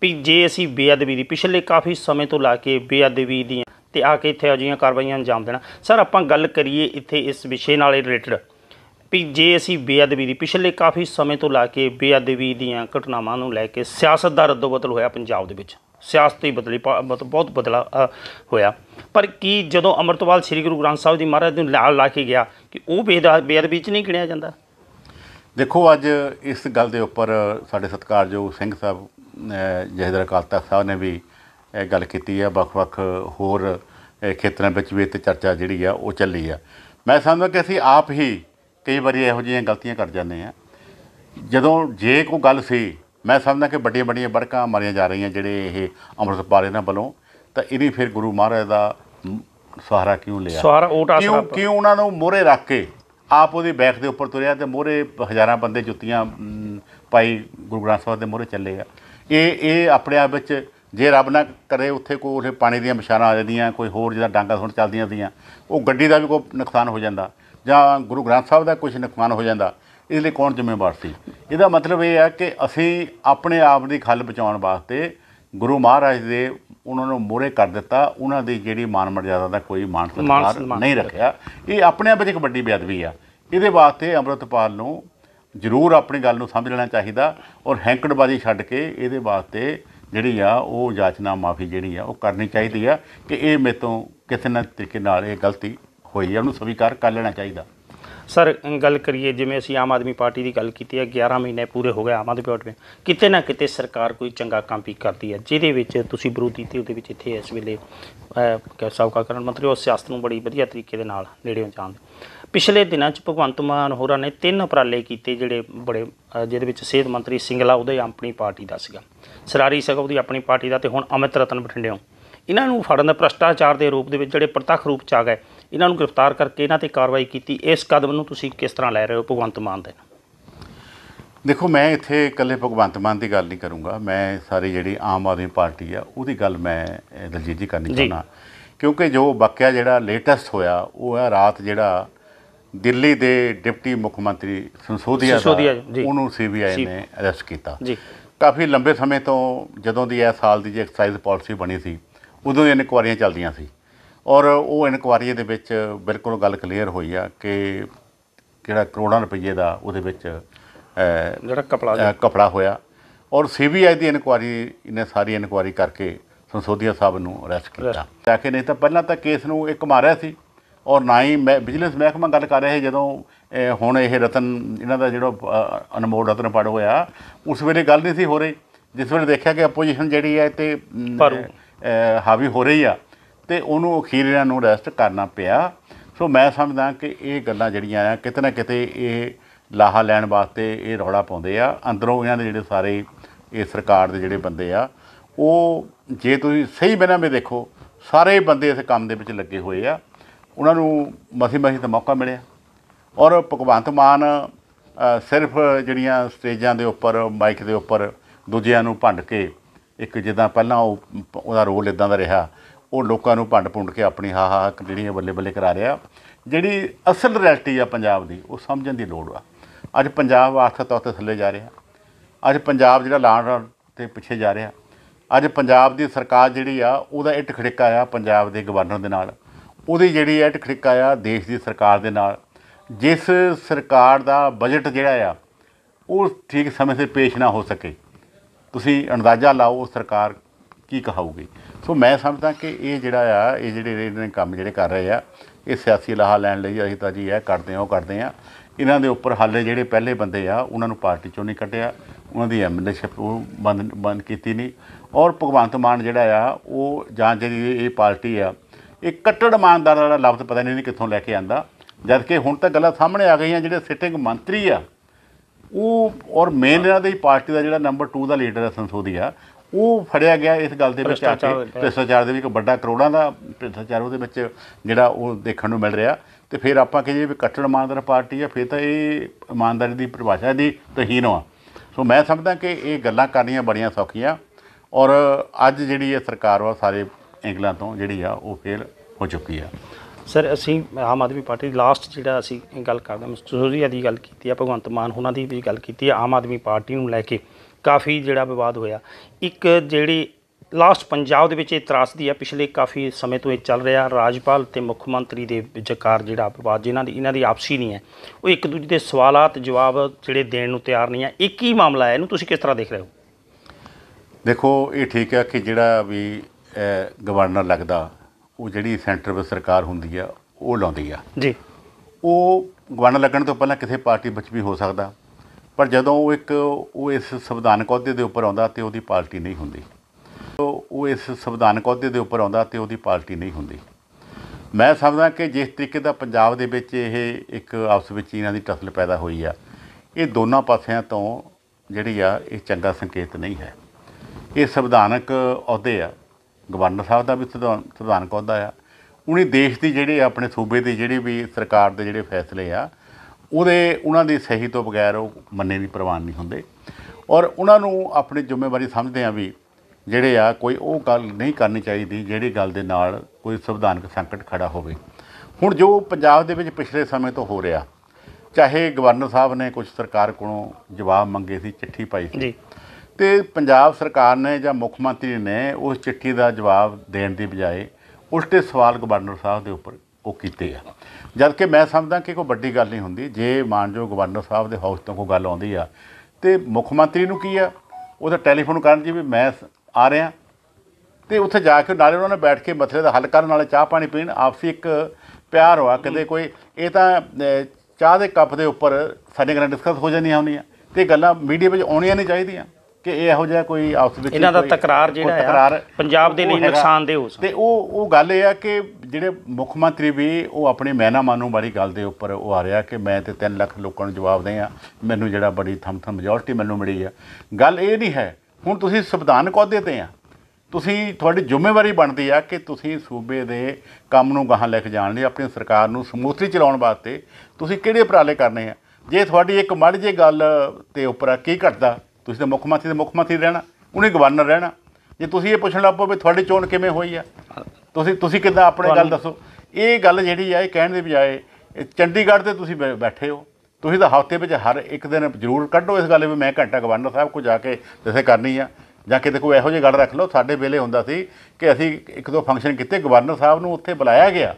ਵੀ ਜੇ ਅਸੀਂ ਬੇਅਦਬੀ ਦੀ ਪਿਛਲੇ ਕਾਫੀ ਸਮੇਂ ਤੋਂ ਲਾ ਕੇ ਬੇਅਦਬੀ ਦੀਆਂ ਤੇ ਆ ਕੇ ਇੱਥੇ ਅਜਿਹੀਆਂ ਕਾਰਵਾਈਆਂ ਅੰਜਾਮ ਦੇਣਾ ਸਰ ਆਪਾਂ ਗੱਲ ਕਰੀਏ ਇੱਥੇ ਇਸ ਵਿਸ਼ੇ ਨਾਲ ਰਿਲੇਟਡ ਵੀ ਜੇ ਅਸੀਂ ਬੇਅਦਬੀ ਦੀ ਪਿਛਲੇ ਕਾਫੀ ਸਮੇਂ ਤੋਂ ਲਾ ਕੇ ਬੇਅਦਬੀ ਦੀਆਂ ਘਟਨਾਵਾਂ ਨੂੰ ਲੈ ਕੇ ਸਿਆਸਤ ਦਾ ਰੱਦੋਬਦਲ ਹੋਇਆ ਪੰਜਾਬ ਦੇ ਵਿੱਚ ਸਿਆਸਤ ਹੀ ਬਦਲੀ ਮਤਲਬ ਬਹੁਤ ਬਦਲਾ ਹੋਇਆ ਪਰ ਕੀ ਜਦੋਂ ਅਮਰਤਵਾਲ ਸ੍ਰੀ ਗੁਰੂ ਗ੍ਰੰਥ ਸਾਹਿਬ ਜੀ ਮਹਾਰਾਜ ਨੂੰ ਲਾਲ ਲਾ ਕੇ ਗਿਆ ਕਿ ਉਹ ਬੇਰ ਵਿੱਚ ਨਹੀਂ ਗਿਣਿਆ ਜਾਂਦਾ ਦੇਖੋ ਅੱਜ ਇਸ ਗੱਲ ਦੇ ਉੱਪਰ ਸਾਡੇ ਸਤਿਕਾਰਯੋਗ ਸਿੰਘ ਸਾਹਿਬ ਜਹਿਦਰ ਅਕਾਲ ਤਖਤ ਸਾਹਿਬ ਨੇ ਵੀ ਇਹ ਗੱਲ ਕੀਤੀ ਹੈ ਵੱਖ-ਵੱਖ ਹੋਰ ਖੇਤਰਾਂ ਵਿੱਚ ਵੀ ਤੇ ਚਰਚਾ ਜਿਹੜੀ ਆ ਉਹ ਚੱਲੀ ਆ ਮੈਂ ਸਮਝਦਾ ਕਿ ਅਸੀਂ ਆਪ ਹੀ ਕਈ ਵਾਰੀ ਇਹੋ ਜਿਹੀਆਂ ਗਲਤੀਆਂ ਕਰ ਜਾਂਦੇ ਆ ਜਦੋਂ ਜੇ ਕੋਈ ਗੱਲ ਸੀ ਮੈਂ ਸਮਝਦਾ ਕਿ ਵੱਡੀਆਂ ਵੱਡੀਆਂ ਬਰਕਾਂ ਮਾਰੀਆਂ ਜਾ ਰਹੀਆਂ ਜਿਹੜੇ ਇਹ ਅੰਮ੍ਰਿਤਪਾਲ ਇਹਨਾਂ ਵੱਲੋਂ ਤਾਂ ਇਹਦੀ ਫਿਰ ਗੁਰੂ ਮਹਾਰਾਜ ਦਾ ਸਹਾਰਾ ਕਿਉਂ ਲਿਆ ਸਹਾਰਾ ਓਟ ਆਸਰਾ ਕਿਉਂ ਕਿਉਂ ਉਹਨਾਂ ਨੂੰ ਮੋਰੇ ਰੱਖ ਕੇ ਆਪ ਉਹਦੀ ਬੈਕ ਦੇ ਉੱਪਰ ਤੁਰਿਆ ਤੇ ਮੋਰੇ ਹਜ਼ਾਰਾਂ ਬੰਦੇ ਜੁੱਤੀਆਂ ਪਾਈ ਗੁਰੂ ਗ੍ਰੰਥ ਸਾਹਿਬ ਦੇ ਮੋਰੇ ਚੱਲੇ ਆ ਇਹ ਇਹ ਆਪਣੇ ਆਪ ਵਿੱਚ ਜੇ ਰੱਬ ਨਾ ਕਰੇ ਉੱਥੇ ਕੋਈ ਉਹਦੇ ਪਾਣੀ ਦੀਆਂ ਮਸ਼ਾਰਾਂ ਆ ਜਾਂਦੀਆਂ ਕੋਈ ਹੋਰ ਜਿਹੜਾ ਡਾਂਗਾ ਸੁਣ ਚੱਲਦੀਆਂ ਦੀਆਂ ਉਹ ਗੱਡੀ ਦਾ ਵੀ ਕੋਈ ਨੁਕਸਾਨ ਹੋ ਜਾਂਦਾ ਜਾਂ ਗੁਰੂ ਗ੍ਰੰਥ ਸਾਹਿਬ ਦਾ ਕੁਝ ਨੁਕਸਾਨ ਹੋ ਜਾਂਦਾ ਇਹਦੇ ਲਈ ਕੌਣ ਜ਼ਿੰਮੇਵਾਰ ਸੀ ਇਹਦਾ ਮਤਲਬ ਇਹ ਹੈ ਕਿ ਅਸੀਂ ਆਪਣੇ ਆਪ ਦੀ ਖੱਲ ਬਚਾਉਣ ਵਾਸਤੇ ਗੁਰੂ ਮਹਾਰਾਜ ਦੇ ਉਹਨਾਂ ਨੂੰ ਮੋਰੇ ਕਰ ਦਿੱਤਾ ਉਹਨਾਂ ਦੀ ਜਿਹੜੀ ਮਾਨ ਮਰਜ਼ਾਦਾ ਦਾ ਕੋਈ ਮਾਨ ਸਤਿਕਾਰ ਨਹੀਂ ਰੱਖਿਆ ਇਹ ਆਪਣੇ ਆਪ ਵਿੱਚ ਇੱਕ ਵੱਡੀ ਬੇਅਦਬੀ ਆ ਇਹਦੇ ਵਾਸਤੇ ਅਮਰਤਪਾਲ ਨੂੰ ਜ਼ਰੂਰ ਆਪਣੀ ਗੱਲ ਨੂੰ ਸਮਝ ਲੈਣਾ ਚਾਹੀਦਾ ਔਰ ਹੈਂਕੜਬਾਜ਼ੀ ਛੱਡ ਕੇ ਇਹਦੇ ਵਾਸਤੇ ਜਿਹੜੀ ਆ ਉਹ ਯਾਚਨਾ ਮਾਫੀ ਜਿਹੜੀ ਆ ਉਹ ਕਰਨੀ ਚਾਹੀਦੀ ਆ ਕਿ ਇਹ ਮੇਤੋਂ ਕਿਸੇ ਨਾ ਤਰੀਕੇ ਨਾਲ ਇਹ ਗਲਤੀ ਹੋਈ ਆ ਉਹਨੂੰ ਸਵੀਕਾਰ ਕਰ ਲੈਣਾ ਚਾਹੀਦਾ ਸਰ ਗੱਲ ਕਰੀਏ ਜਿਵੇਂ ਅਸੀਂ ਆਮ ਆਦਮੀ ਪਾਰਟੀ ਦੀ ਗੱਲ ਕੀਤੀ ਹੈ 11 ਮਹੀਨੇ ਪੂਰੇ ਹੋ ਗਏ ਆਮ ਆਦਮੀ ਪਾਰਟੀ ਕਿਤੇ ਨਾ ਕਿਤੇ ਸਰਕਾਰ ਕੋਈ ਚੰਗਾ ਕੰਮ ਵੀ ਕਰਦੀ ਹੈ ਜਿਹਦੇ ਵਿੱਚ ਤੁਸੀਂ ਵਿਰੋਧੀ ਤੇ ਉਹਦੇ ਵਿੱਚ ਇੱਥੇ ਇਸ ਵੇਲੇ ਸਾਬਕਾ ਕਰਨ ਮੰਤਰੀ ਉਹ ਸਿਆਸਤ ਨੂੰ ਬੜੀ ਵਧੀਆ ਤਰੀਕੇ ਦੇ ਨਾਲ ਨੇੜੇ ਜਾਣਦੇ ਪਿਛਲੇ ਦਿਨਾਂ 'ਚ ਭਗਵੰਤ ਮਾਨ ਹੋਰਾਂ ਨੇ ਤਿੰਨ ਉਪਰਾਲੇ ਕੀਤੇ ਜਿਹੜੇ ਬੜੇ ਜਿਹਦੇ ਵਿੱਚ ਸਿਹਤ ਮੰਤਰੀ ਸਿੰਗਲਾ ਉਹਦੇ ਆਪਣੀ ਪਾਰਟੀ ਦਾ ਸੀਗਾ ਸਰਾਰੀ ਸਿੰਘ ਉਹਦੀ ਆਪਣੀ ਪਾਰਟੀ ਦਾ ਤੇ ਹੁਣ ਅਮਿਤ ਰਤਨ ਬਠਿੰਡਿਓ ਇਹਨਾਂ ਨੂੰ ਫੜਨ ਦਾ ਭ੍ਰਸ਼ਟਾਚਾਰ ਦੇ ਰੂਪ ਦੇ ਵਿੱਚ ਜਿਹੜੇ ਪ੍ਰਤੱਖ ਰੂਪ ਚ ਆ ਗਏ ਇਹਨਾਂ ਨੂੰ ਗ੍ਰਿਫਤਾਰ ਕਰਕੇ ਇਹਨਾਂ ਤੇ ਕਾਰਵਾਈ ਕੀਤੀ ਇਸ ਕਦਮ ਨੂੰ ਤੁਸੀਂ ਕਿਸ ਤਰ੍ਹਾਂ ਲੈ ਰਹੇ ਹੋ ਭਗਵੰਤ ਮਾਨ ਦੇ ਦੇਖੋ ਮੈਂ ਇੱਥੇ ਇਕੱਲੇ ਭਗਵੰਤ ਮਾਨ ਦੀ ਗੱਲ ਨਹੀਂ ਕਰੂੰਗਾ ਮੈਂ ਸਾਰੀ ਜਿਹੜੀ ਆਮ ਆਦਮੀ ਪਾਰਟੀ ਆ ਉਹਦੀ ਗੱਲ ਮੈਂ ਦਲਜੀਤ ਜੀ ਕਰਨੀ ਚਾਹਣਾ ਕਿਉਂਕਿ ਜੋ ਵਾਕਿਆ ਜਿਹੜਾ ਲੇਟੈਸਟ ਹੋਇਆ ਉਹ ਆ ਰਾਤ ਜਿਹੜਾ ਦਿੱਲੀ ਦੇ ਡਿਪਟੀ ਮੁੱਖ ਮੰਤਰੀ ਸੰਸੋਧਿਆ ਉਹਨੂੰ ਸੀਬੀਆਈ ਨੇ ਅਰੈਸਟ ਕੀਤਾ ਜੀ ਕਾਫੀ ਲੰਬੇ ਸਮੇਂ ਤੋਂ ਜਦੋਂ ਦੀ ਇਹ ਸਾਲ ਦੀ ਜੇ ਐਕਸਾਈਜ਼ ਪਾਲਿਸੀ ਬਣੀ ਸੀ ਉਦੋਂ ਦੀਆਂ ਇਨਕੁਆਰੀਆਂ ਚੱਲਦੀਆਂ ਸੀ ਔਰ ਉਹ ਇਨਕੁਆਰੀ ਦੇ ਵਿੱਚ ਬਿਲਕੁਲ ਗੱਲ ਕਲੀਅਰ ਹੋਈ ਆ ਕਿ ਕਿਹੜਾ ਕਰੋੜਾਂ ਰੁਪਏ ਦਾ ਉਹਦੇ ਵਿੱਚ ਜਿਹੜਾ ਕਪੜਾ ਕਪੜਾ ਹੋਇਆ ਔਰ ਸੀਬੀਆਈ ਦੀ ਇਨਕੁਆਰੀ ਇਹਨੇ ਸਾਰੀ ਇਨਕੁਆਰੀ ਕਰਕੇ ਸੰਸੋਧਿਆ ਸਾਹਿਬ ਨੂੰ ਅਰੈਸਟ ਕੀਤਾ ਤਾਂ ਕਿ ਨਹੀਂ ਤਾਂ ਪਹਿਲਾਂ ਤਾਂ ਕੇਸ ਨੂੰ ਇੱਕ ਮਾਰਿਆ ਸੀ ਔਰ ਨਾ ਹੀ ਬਿਜਨਸ ਮਹਿਕਮਾ ਗੱਲ ਕਰ ਰਿਹਾ ਜਦੋਂ ਹੁਣ ਇਹ ਰਤਨ ਇਹਨਾਂ ਦਾ ਜਿਹੜਾ ਅਨਮੋਲ ਰਤਨ ਪੜ ਹੋਇਆ ਉਸ ਵੇਲੇ ਗੱਲ ਨਹੀਂ ਸੀ ਹੋ ਰਹੀ ਜਿਸ ਵੇਲੇ ਦੇਖਿਆ ਕਿ ਆਪੋਜੀਸ਼ਨ ਜਿਹੜੀ ਹੈ ਤੇ ਹਾਵੀ ਹੋ ਰਹੀ ਆ ਤੇ ਉਹਨੂੰ ਅਖੀਰਿਆਂ ਨੂੰ ਅਰੈਸਟ ਕਰਨਾ ਪਿਆ ਸੋ ਮੈਂ ਸਮਝਦਾ ਕਿ ਇਹ ਗੱਲਾਂ ਜਿਹੜੀਆਂ ਆ ਕਿਤੇ ਨਾ ਕਿਤੇ ਇਹ ਲਾਹਾ ਲੈਣ ਵਾਸਤੇ ਇਹ ਰੌਲਾ ਪਾਉਂਦੇ ਆ ਅੰਦਰੋਂ ਇਹਨਾਂ ਦੇ ਜਿਹੜੇ ਸਾਰੇ ਇਹ ਸਰਕਾਰ ਦੇ ਜਿਹੜੇ ਬੰਦੇ ਆ ਉਹ ਜੇ ਤੁਸੀਂ ਸਹੀ ਬਿਨਾਂ ਮੇ ਦੇਖੋ ਸਾਰੇ ਬੰਦੇ ਇਸ ਕੰਮ ਦੇ ਵਿੱਚ ਲੱਗੇ ਹੋਏ ਆ ਉਹਨਾਂ ਨੂੰ ਮਸੀ ਮਸੀ ਤੇ ਮੌਕਾ ਮਿਲਿਆ ਔਰ ਭਗਵੰਤ ਮਾਨ ਸਿਰਫ ਜਿਹੜੀਆਂ ਸਟੇਜਾਂ ਦੇ ਉੱਪਰ ਮਾਈਕ ਦੇ ਉੱਪਰ ਦੂਜਿਆਂ ਨੂੰ ਭੰਡ ਕੇ ਇੱਕ ਜਿੱਦਾਂ ਪਹਿਲਾਂ ਉਹ ਉਹਦਾ ਰੋਲ ਇਦਾਂ ਦਾ ਰਿਹਾ ਉਹ ਲੋਕਾਂ ਨੂੰ ਭੰਡ ਪੁੰਡ ਕੇ ਆਪਣੀ ਹਾ ਹਾ ਜਿਹੜੀਆਂ ਬੱਲੇ ਬੱਲੇ ਕਰਾ ਰਿਹਾ ਜਿਹੜੀ ਅਸਲ ਰਿਐਲਿਟੀ ਆ ਪੰਜਾਬ ਦੀ ਉਹ ਸਮਝਣ ਦੀ ਲੋੜ ਆ ਅੱਜ ਪੰਜਾਬ ਆਰਥਿਕ ਤੌਰ ਤੇ ਥੱਲੇ ਜਾ ਰਿਹਾ ਅੱਜ ਪੰਜਾਬ ਜਿਹੜਾ ਲਾਣ ਤੇ ਪਿੱਛੇ ਜਾ ਰਿਹਾ ਅੱਜ ਪੰਜਾਬ ਦੀ ਸਰਕਾਰ ਜਿਹੜੀ ਆ ਉਹਦਾ ਇੱਟ ਖੜਿਕਾ ਆ ਪੰਜਾਬ ਦੇ ਗਵਰਨਰ ਦੇ ਨਾਲ ਉਹਦੀ ਜਿਹੜੀ ਇੱਟ ਖੜਿਕਾ ਆ ਦੇਸ਼ ਦੀ ਸਰਕਾਰ ਦੇ ਨਾਲ ਜਿਸ ਸਰਕਾਰ ਦਾ ਬਜਟ ਜਿਹੜਾ ਆ ਉਹ ਠੀਕ ਸਮੇਂ ਤੇ ਪੇਸ਼ ਨਾ ਹੋ ਸਕੇ ਤੁਸੀਂ ਅੰਦਾਜ਼ਾ ਲਾਓ ਉਹ ਸਰਕਾਰ ਕੀ ਕਹਾਊਗੀ ਸੋ ਮੈਂ ਸਮਝਦਾ ਕਿ ਇਹ ਜਿਹੜਾ ਆ ਇਹ ਜਿਹੜੇ ਇਹਨਾਂ ਕੰਮ ਜਿਹੜੇ ਕਰ ਰਹੇ ਆ ਇਹ ਸਿਆਸੀ ਲਾਹਾ ਲੈਣ ਲਈ ਅਸੀਂ ਤਾਂ ਜੀ ਇਹ ਕਰਦੇ ਹਾਂ ਉਹ ਕਰਦੇ ਹਾਂ ਇਹਨਾਂ ਦੇ ਉੱਪਰ ਹਾਲੇ ਜਿਹੜੇ ਪਹਿਲੇ ਬੰਦੇ ਆ ਉਹਨਾਂ ਨੂੰ ਪਾਰਟੀ ਚੋਂ ਨਹੀਂ ਕੱਢਿਆ ਉਹਨਾਂ ਦੀ ਐਮਐਲਏਸ਼ਿਪ ਉਹ ਬੰਦ ਬੰਦ ਕੀਤੀ ਨਹੀਂ ਔਰ ਭਗਵੰਤ ਮਾਨ ਜਿਹੜਾ ਆ ਉਹ ਜਾਂ ਜਿਹੜੀ ਇਹ ਪਾਰਟੀ ਆ ਇਹ ਕੱਟੜ ਇਮਾਨਦਾਰ ਵਾਲਾ ਲਫ਼ਜ਼ ਪਤਾ ਨਹੀਂ ਕਿੱਥੋਂ ਲੈ ਕੇ ਆਂਦਾ ਜਦ ਕਿ ਹੁਣ ਤਾਂ ਗੱਲਾਂ ਸਾਹਮਣੇ ਆ ਗਈਆਂ ਜਿਹੜੇ ਸਿਟਿੰਗ ਮੰਤਰੀ ਆ ਉਹ ਔਰ ਮੇਨ ਇਹਨਾਂ ਦੀ ਪਾਰਟੀ ਦਾ ਜਿਹੜਾ ਨੰਬਰ 2 ਦਾ ਲੀਡਰ ਹੈ ਸੰਸੋਦੀਆ ਉਹ ਫੜਿਆ ਗਿਆ ਇਸ ਗੱਲ ਦੇ ਵਿੱਚ ਆ ਕੇ ਭ੍ਰਿਸ਼ਟਾਚਾਰ ਦੇ ਵਿੱਚ ਇੱਕ ਵੱਡਾ ਕਰੋੜਾਂ ਦਾ ਭ੍ਰਿਸ਼ਟਾਚਾਰ ਉਹਦੇ ਵਿੱਚ ਜਿਹੜਾ ਉਹ ਦੇਖਣ ਨੂੰ ਮਿਲ ਰਿਹਾ ਤੇ ਫਿਰ ਆਪਾਂ ਕਹੇ ਵੀ ਕੱਟੜ ਇਮਾਨਦਾਰ ਪਾਰਟੀ ਆ ਫਿਰ ਤਾਂ ਇਹ ਇਮਾਨਦਾਰੀ ਦੀ ਪਰਿਭਾਸ਼ਾ ਦੀ ਤਹੀਨ ਆ ਸੋ ਮੈਂ ਸਮਝਦਾ ਕਿ ਇਹ ਗੱਲਾਂ ਕਰਨੀਆਂ ਬੜੀਆਂ ਸੌਖੀਆਂ ਔਰ ਅੱਜ ਜਿਹੜੀ ਇਹ ਸਰਕਾਰ ਵਾ ਸਾਰੇ ਇੰਗਲਾਂ ਤੋਂ ਜਿਹੜੀ ਆ ਉਹ ਫੇਲ ਹੋ ਚੁੱਕੀ ਆ ਸਰ ਅਸੀਂ ਆਮ ਆਦਮੀ ਪਾਰਟੀ ਲਾਸਟ ਜਿਹੜਾ ਅਸੀਂ ਗੱਲ ਕਰਦਾ ਹਾਂ ਸੋਰੀਆ ਦੀ ਗੱਲ ਕੀਤੀ ਆ ਭਗਵੰਤ ਮਾਨ ਉਹਨਾਂ ਦੀ ਵੀ ਗੱਲ ਕੀਤੀ ਆ ਆਮ ਆਦਮੀ ਪਾਰਟੀ ਨੂੰ ਲੈ ਕੇ ਕਾਫੀ ਜਿਹੜਾ ਵਿਵਾਦ ਹੋਇਆ ਇੱਕ ਜਿਹੜੀ ਲਾਸਟ ਪੰਜਾਬ ਦੇ ਵਿੱਚ ਇਹ ਤਰਾਸਦੀ ਆ ਪਿਛਲੇ ਕਾਫੀ ਸਮੇਂ ਤੋਂ ਇਹ ਚੱਲ ਰਿਹਾ ਰਾਜਪਾਲ ਤੇ ਮੁੱਖ ਮੰਤਰੀ ਦੇ ਵਿਚਕਾਰ ਜਿਹੜਾ ਵਿਵਾਦ ਜਿਨ੍ਹਾਂ ਦੀ ਇਹਨਾਂ ਦੀ ਆਪਸੀ ਨਹੀਂ ਹੈ ਉਹ ਇੱਕ ਦੂਜੇ ਦੇ ਤੇ ਜਵਾਬ ਜਿਹੜੇ ਦੇਣ ਨੂੰ ਤਿਆਰ ਨਹੀਂ ਆ ਇੱਕ ਹੀ ਮਾਮਲਾ ਹੈ ਇਹਨੂੰ ਤੁਸੀਂ ਕਿਸ ਤਰ੍ਹਾਂ ਦੇਖ ਰਹੇ ਹੋ ਦੇਖੋ ਇਹ ਠੀਕ ਹੈ ਕਿ ਜਿਹੜਾ ਵੀ ਗਵਰਨਰ ਲੱਗਦਾ ਉਹ ਜਿਹੜੀ ਸੈਂਟਰ ਵਿੱਚ ਸਰਕਾਰ ਹੁੰਦੀ ਆ ਉਹ ਲਾਉਂਦੀ ਆ ਜੀ ਉਹ ਗਵਰਨਰ ਲੱਗਣ ਤੋਂ ਪਹਿਲਾਂ ਕਿਸੇ ਪਾਰਟੀ ਵਿੱਚ ਵੀ ਹੋ ਸਕਦਾ ਪਰ ਜਦੋਂ ਉਹ ਇੱਕ ਉਹ ਇਸ ਸੰਵਿਧਾਨਕ ਅਹੁਦੇ ਦੇ ਉੱਪਰ ਆਉਂਦਾ ਤੇ ਉਹਦੀ ਪਾਰਟੀ ਨਹੀਂ ਹੁੰਦੀ ਉਹ ਇਸ ਸੰਵਿਧਾਨਕ ਅਹੁਦੇ ਦੇ ਉੱਪਰ ਆਉਂਦਾ ਤੇ ਉਹਦੀ ਪਾਰਟੀ ਨਹੀਂ ਹੁੰਦੀ ਮੈਂ ਸਮਝਦਾ ਕਿ ਜਿਸ ਤਰੀਕੇ ਦਾ ਪੰਜਾਬ ਦੇ ਵਿੱਚ ਇਹ ਇੱਕ ਆਪਸ ਵਿੱਚ ਇਹਨਾਂ ਦੀ ਟਸਲ ਪੈਦਾ ਹੋਈ ਆ ਇਹ ਦੋਨਾਂ ਪਾਸਿਆਂ ਤੋਂ ਜਿਹੜੀ ਆ ਇਹ ਚੰਗਾ ਸੰਕੇਤ ਨਹੀਂ ਹੈ ਇਹ ਸੰਵਿਧਾਨਕ ਅਹੁਦੇ ਆ ਗਵਰਨਰ ਸਾਹਿਬ ਦਾ ਵੀ ਸੰਵਿਧਾਨਕ ਅਹੁਦਾ ਆ ਉਹਨੇ ਦੇਸ਼ ਦੀ ਜਿਹੜੇ ਆਪਣੇ ਸੂਬੇ ਦੇ ਜਿਹੜੇ ਵੀ ਸਰਕਾਰ ਦੇ ਜਿਹੜੇ ਫੈਸਲੇ ਆ ਉਹਦੇ ਉਹਨਾਂ ਦੀ ਸਹੀ ਤੋਂ ਬਗੈਰ ਉਹ ਮੰਨੇ ਦੀ ਪ੍ਰਵਾਨ ਨਹੀਂ ਹੁੰਦੇ ਔਰ ਉਹਨਾਂ ਨੂੰ ਆਪਣੀ ਜ਼ਿੰਮੇਵਾਰੀ ਸਮਝਦੇ ਆ ਵੀ ਜਿਹੜੇ ਆ ਕੋਈ ਉਹ ਗੱਲ ਨਹੀਂ ਕਰਨੀ ਚਾਹੀਦੀ ਜਿਹੜੀ ਗੱਲ ਦੇ ਨਾਲ ਕੋਈ ਸੰਵਿਧਾਨਕ ਸੰਕਟ ਖੜਾ ਹੋਵੇ ਹੁਣ ਜੋ ਪੰਜਾਬ ਦੇ ਵਿੱਚ ਪਿਛਲੇ ਸਮੇਂ ਤੋਂ ਹੋ ਰਿਹਾ ਚਾਹੇ ਗਵਰਨਰ ਸਾਹਿਬ ਨੇ ਕੁਝ ਸਰਕਾਰ ਕੋਲੋਂ ਜਵਾਬ ਮੰਗੇ ਸੀ ਚਿੱਠੀ ਪਾਈ ਸੀ ਜੀ ਤੇ ਪੰਜਾਬ ਸਰਕਾਰ ਨੇ ਜਾਂ ਮੁੱਖ ਮੰਤਰੀ ਨੇ ਉਸ ਚਿੱਠੀ ਦਾ ਜਵਾਬ ਦੇਣ ਦੀ ਬਜਾਏ ਉਲਟੇ ਸਵਾਲ ਗਵਰਨਰ ਸਾਹਿਬ ਦੇ ਉੱਪਰ ਉਹ ਕੀਤੇ ਆ ਜਦ ਕਿ ਮੈਂ ਸਮਝਦਾ ਕਿ ਕੋਈ ਵੱਡੀ ਗੱਲ ਨਹੀਂ ਹੁੰਦੀ ਜੇ ਮਾਨਯੋਗ ਗਵਰਨਰ ਸਾਹਿਬ ਦੇ ਹਾਊਸ ਤੋਂ ਕੋਈ ਗੱਲ ਆਉਂਦੀ ਆ ਤੇ ਮੁੱਖ ਮੰਤਰੀ ਨੂੰ ਕੀ ਆ ਉਹਦਾ ਟੈਲੀਫੋਨ ਕਰਨ ਜੀ ਵੀ ਮੈਂ ਆ ਰਿਹਾ ਤੇ ਉੱਥੇ ਜਾ ਕੇ ਨਾਲੇ ਉਹਨਾਂ ਨੇ ਬੈਠ ਕੇ ਮਸਲੇ ਦਾ ਹੱਲ ਕਰਨ ਨਾਲੇ ਚਾਹ ਪਾਣੀ ਪੀਣ ਆਪਸੀ ਇੱਕ ਪਿਆਰ ਹੋਆ ਕਿਤੇ ਕੋਈ ਇਹ ਤਾਂ ਚਾਹ ਦੇ ਕੱਪ ਦੇ ਉੱਪਰ ਸਾਡੇ ਘਰਾਂ ਡਿਸਕਸ ਹੋ ਜਾਂਦੀਆਂ ਹੁੰਦੀਆਂ ਤੇ ਗੱਲਾਂ ਮੀਡੀਆ ਵਿੱਚ ਆਉਣੀਆਂ ਨਹੀਂ ਚਾਹੀਦੀਆਂ ਕਿ ਇਹ ਇਹੋ ਜਿਹਾ ਕੋਈ ਆਪਸ ਵਿੱਚ ਇਹਨਾਂ ਦਾ ਤਕਰਾਰ ਜਿਹੜਾ ਤਕਰਾਰ ਪੰਜਾਬ ਦੇ ਲਈ ਨੁਕਸਾਨਦੇ ਹੋ ਤੇ ਉਹ ਉਹ ਗੱਲ ਇਹ ਆ ਕਿ ਜਿਹੜੇ ਮੁੱਖ ਮੰਤਰੀ ਵੀ ਉਹ ਆਪਣੇ ਮਹਿਨਾ ਮਾਨੂ ਬੜੀ ਗੱਲ ਦੇ ਉੱਪਰ ਉਹ ਆ ਰਿਹਾ ਕਿ ਮੈਂ ਤੇ 3 ਲੱਖ ਲੋਕਾਂ ਨੂੰ ਜਵਾਬ ਦੇ ਆ ਮੈਨੂੰ ਜਿਹੜਾ ਬੜੀ ਥੰਮ ਥੰਮ ਮੈਜੋਰਟੀ ਮੈਨੂੰ ਮਿਲੀ ਆ ਗੱਲ ਇਹ ਨਹੀਂ ਹੈ ਹੁਣ ਤੁਸੀਂ ਸੰਵਿਧਾਨਕ ਅਹੁਦੇ ਤੇ ਆ ਤੁਸੀਂ ਤੁਹਾਡੀ ਜ਼ਿੰਮੇਵਾਰੀ ਬਣਦੀ ਆ ਕਿ ਤੁਸੀਂ ਸੂਬੇ ਦੇ ਕੰਮ ਨੂੰ ਗਾਹਾਂ ਲੈ ਕੇ ਜਾਣ ਲਈ ਆਪਣੀ ਸਰਕਾਰ ਨੂੰ ਸਮੂਥਲੀ ਚਲਾਉਣ ਵਾਸਤੇ ਤੁਸੀਂ ਕਿਹੜੇ ਉਪਰਾਲੇ ਕਰਨੇ ਆ ਜੇ ਤੁਹਾਡੀ ਇੱਕ ਮੜ ਜੇ ਗੱਲ ਤੇ ਉੱਪਰ ਆ ਕੀ ਘਟਦਾ ਤੁਸੀਂ ਤਾਂ ਮੁੱਖ ਮੰਤਰੀ ਦੇ ਮੁੱਖ ਮੰਤਰੀ ਰਹਿਣਾ ਉਹਨੇ ਗਵਰਨਰ ਰਹਿਣਾ ਜੇ ਤੁਸੀਂ ਇਹ ਪੁੱਛਣ ਲੱਗ ਪਓ ਵੀ ਤੁਹਾਡੀ ਚੋਣ ਕਿਵੇਂ ਹੋਈ ਆ ਤੁਸੀਂ ਤੁਸੀਂ ਕਿੱਦਾਂ ਆਪਣੇ ਗੱਲ ਦੱਸੋ ਇਹ ਗੱਲ ਜਿਹੜੀ ਆ ਇਹ ਕਹਿਣ ਦੇ ਬਜਾਏ ਚੰਡੀਗੜ੍ਹ ਤੇ ਤੁਸੀਂ ਬੈਠੇ ਹੋ ਤੁਸੀਂ ਤਾਂ ਹਫ਼ਤੇ ਵਿੱਚ ਹਰ ਇੱਕ ਦਿਨ ਜ਼ਰੂਰ ਕੱਢੋ ਇਸ ਗੱਲ ਵੀ ਮੈਂ ਘੰਟਾ ਗਵਰਨਰ ਸਾਹਿਬ ਕੋ ਜਾ ਕੇ ਜਿੱਥੇ ਕਰਨੀ ਆ ਜਾਂ ਕਿਤੇ ਕੋਈ ਇਹੋ ਜਿਹੀ ਗੱਲ ਰੱਖ ਲਓ ਸਾਡੇ ਵੇਲੇ ਹੁੰਦਾ ਸੀ ਕਿ ਅਸੀਂ ਇੱਕ ਦੋ ਫੰਕਸ਼ਨ ਕੀਤੇ ਗਵਰਨਰ ਸਾਹਿਬ ਨੂੰ ਉੱਥੇ ਬੁਲਾਇਆ ਗਿਆ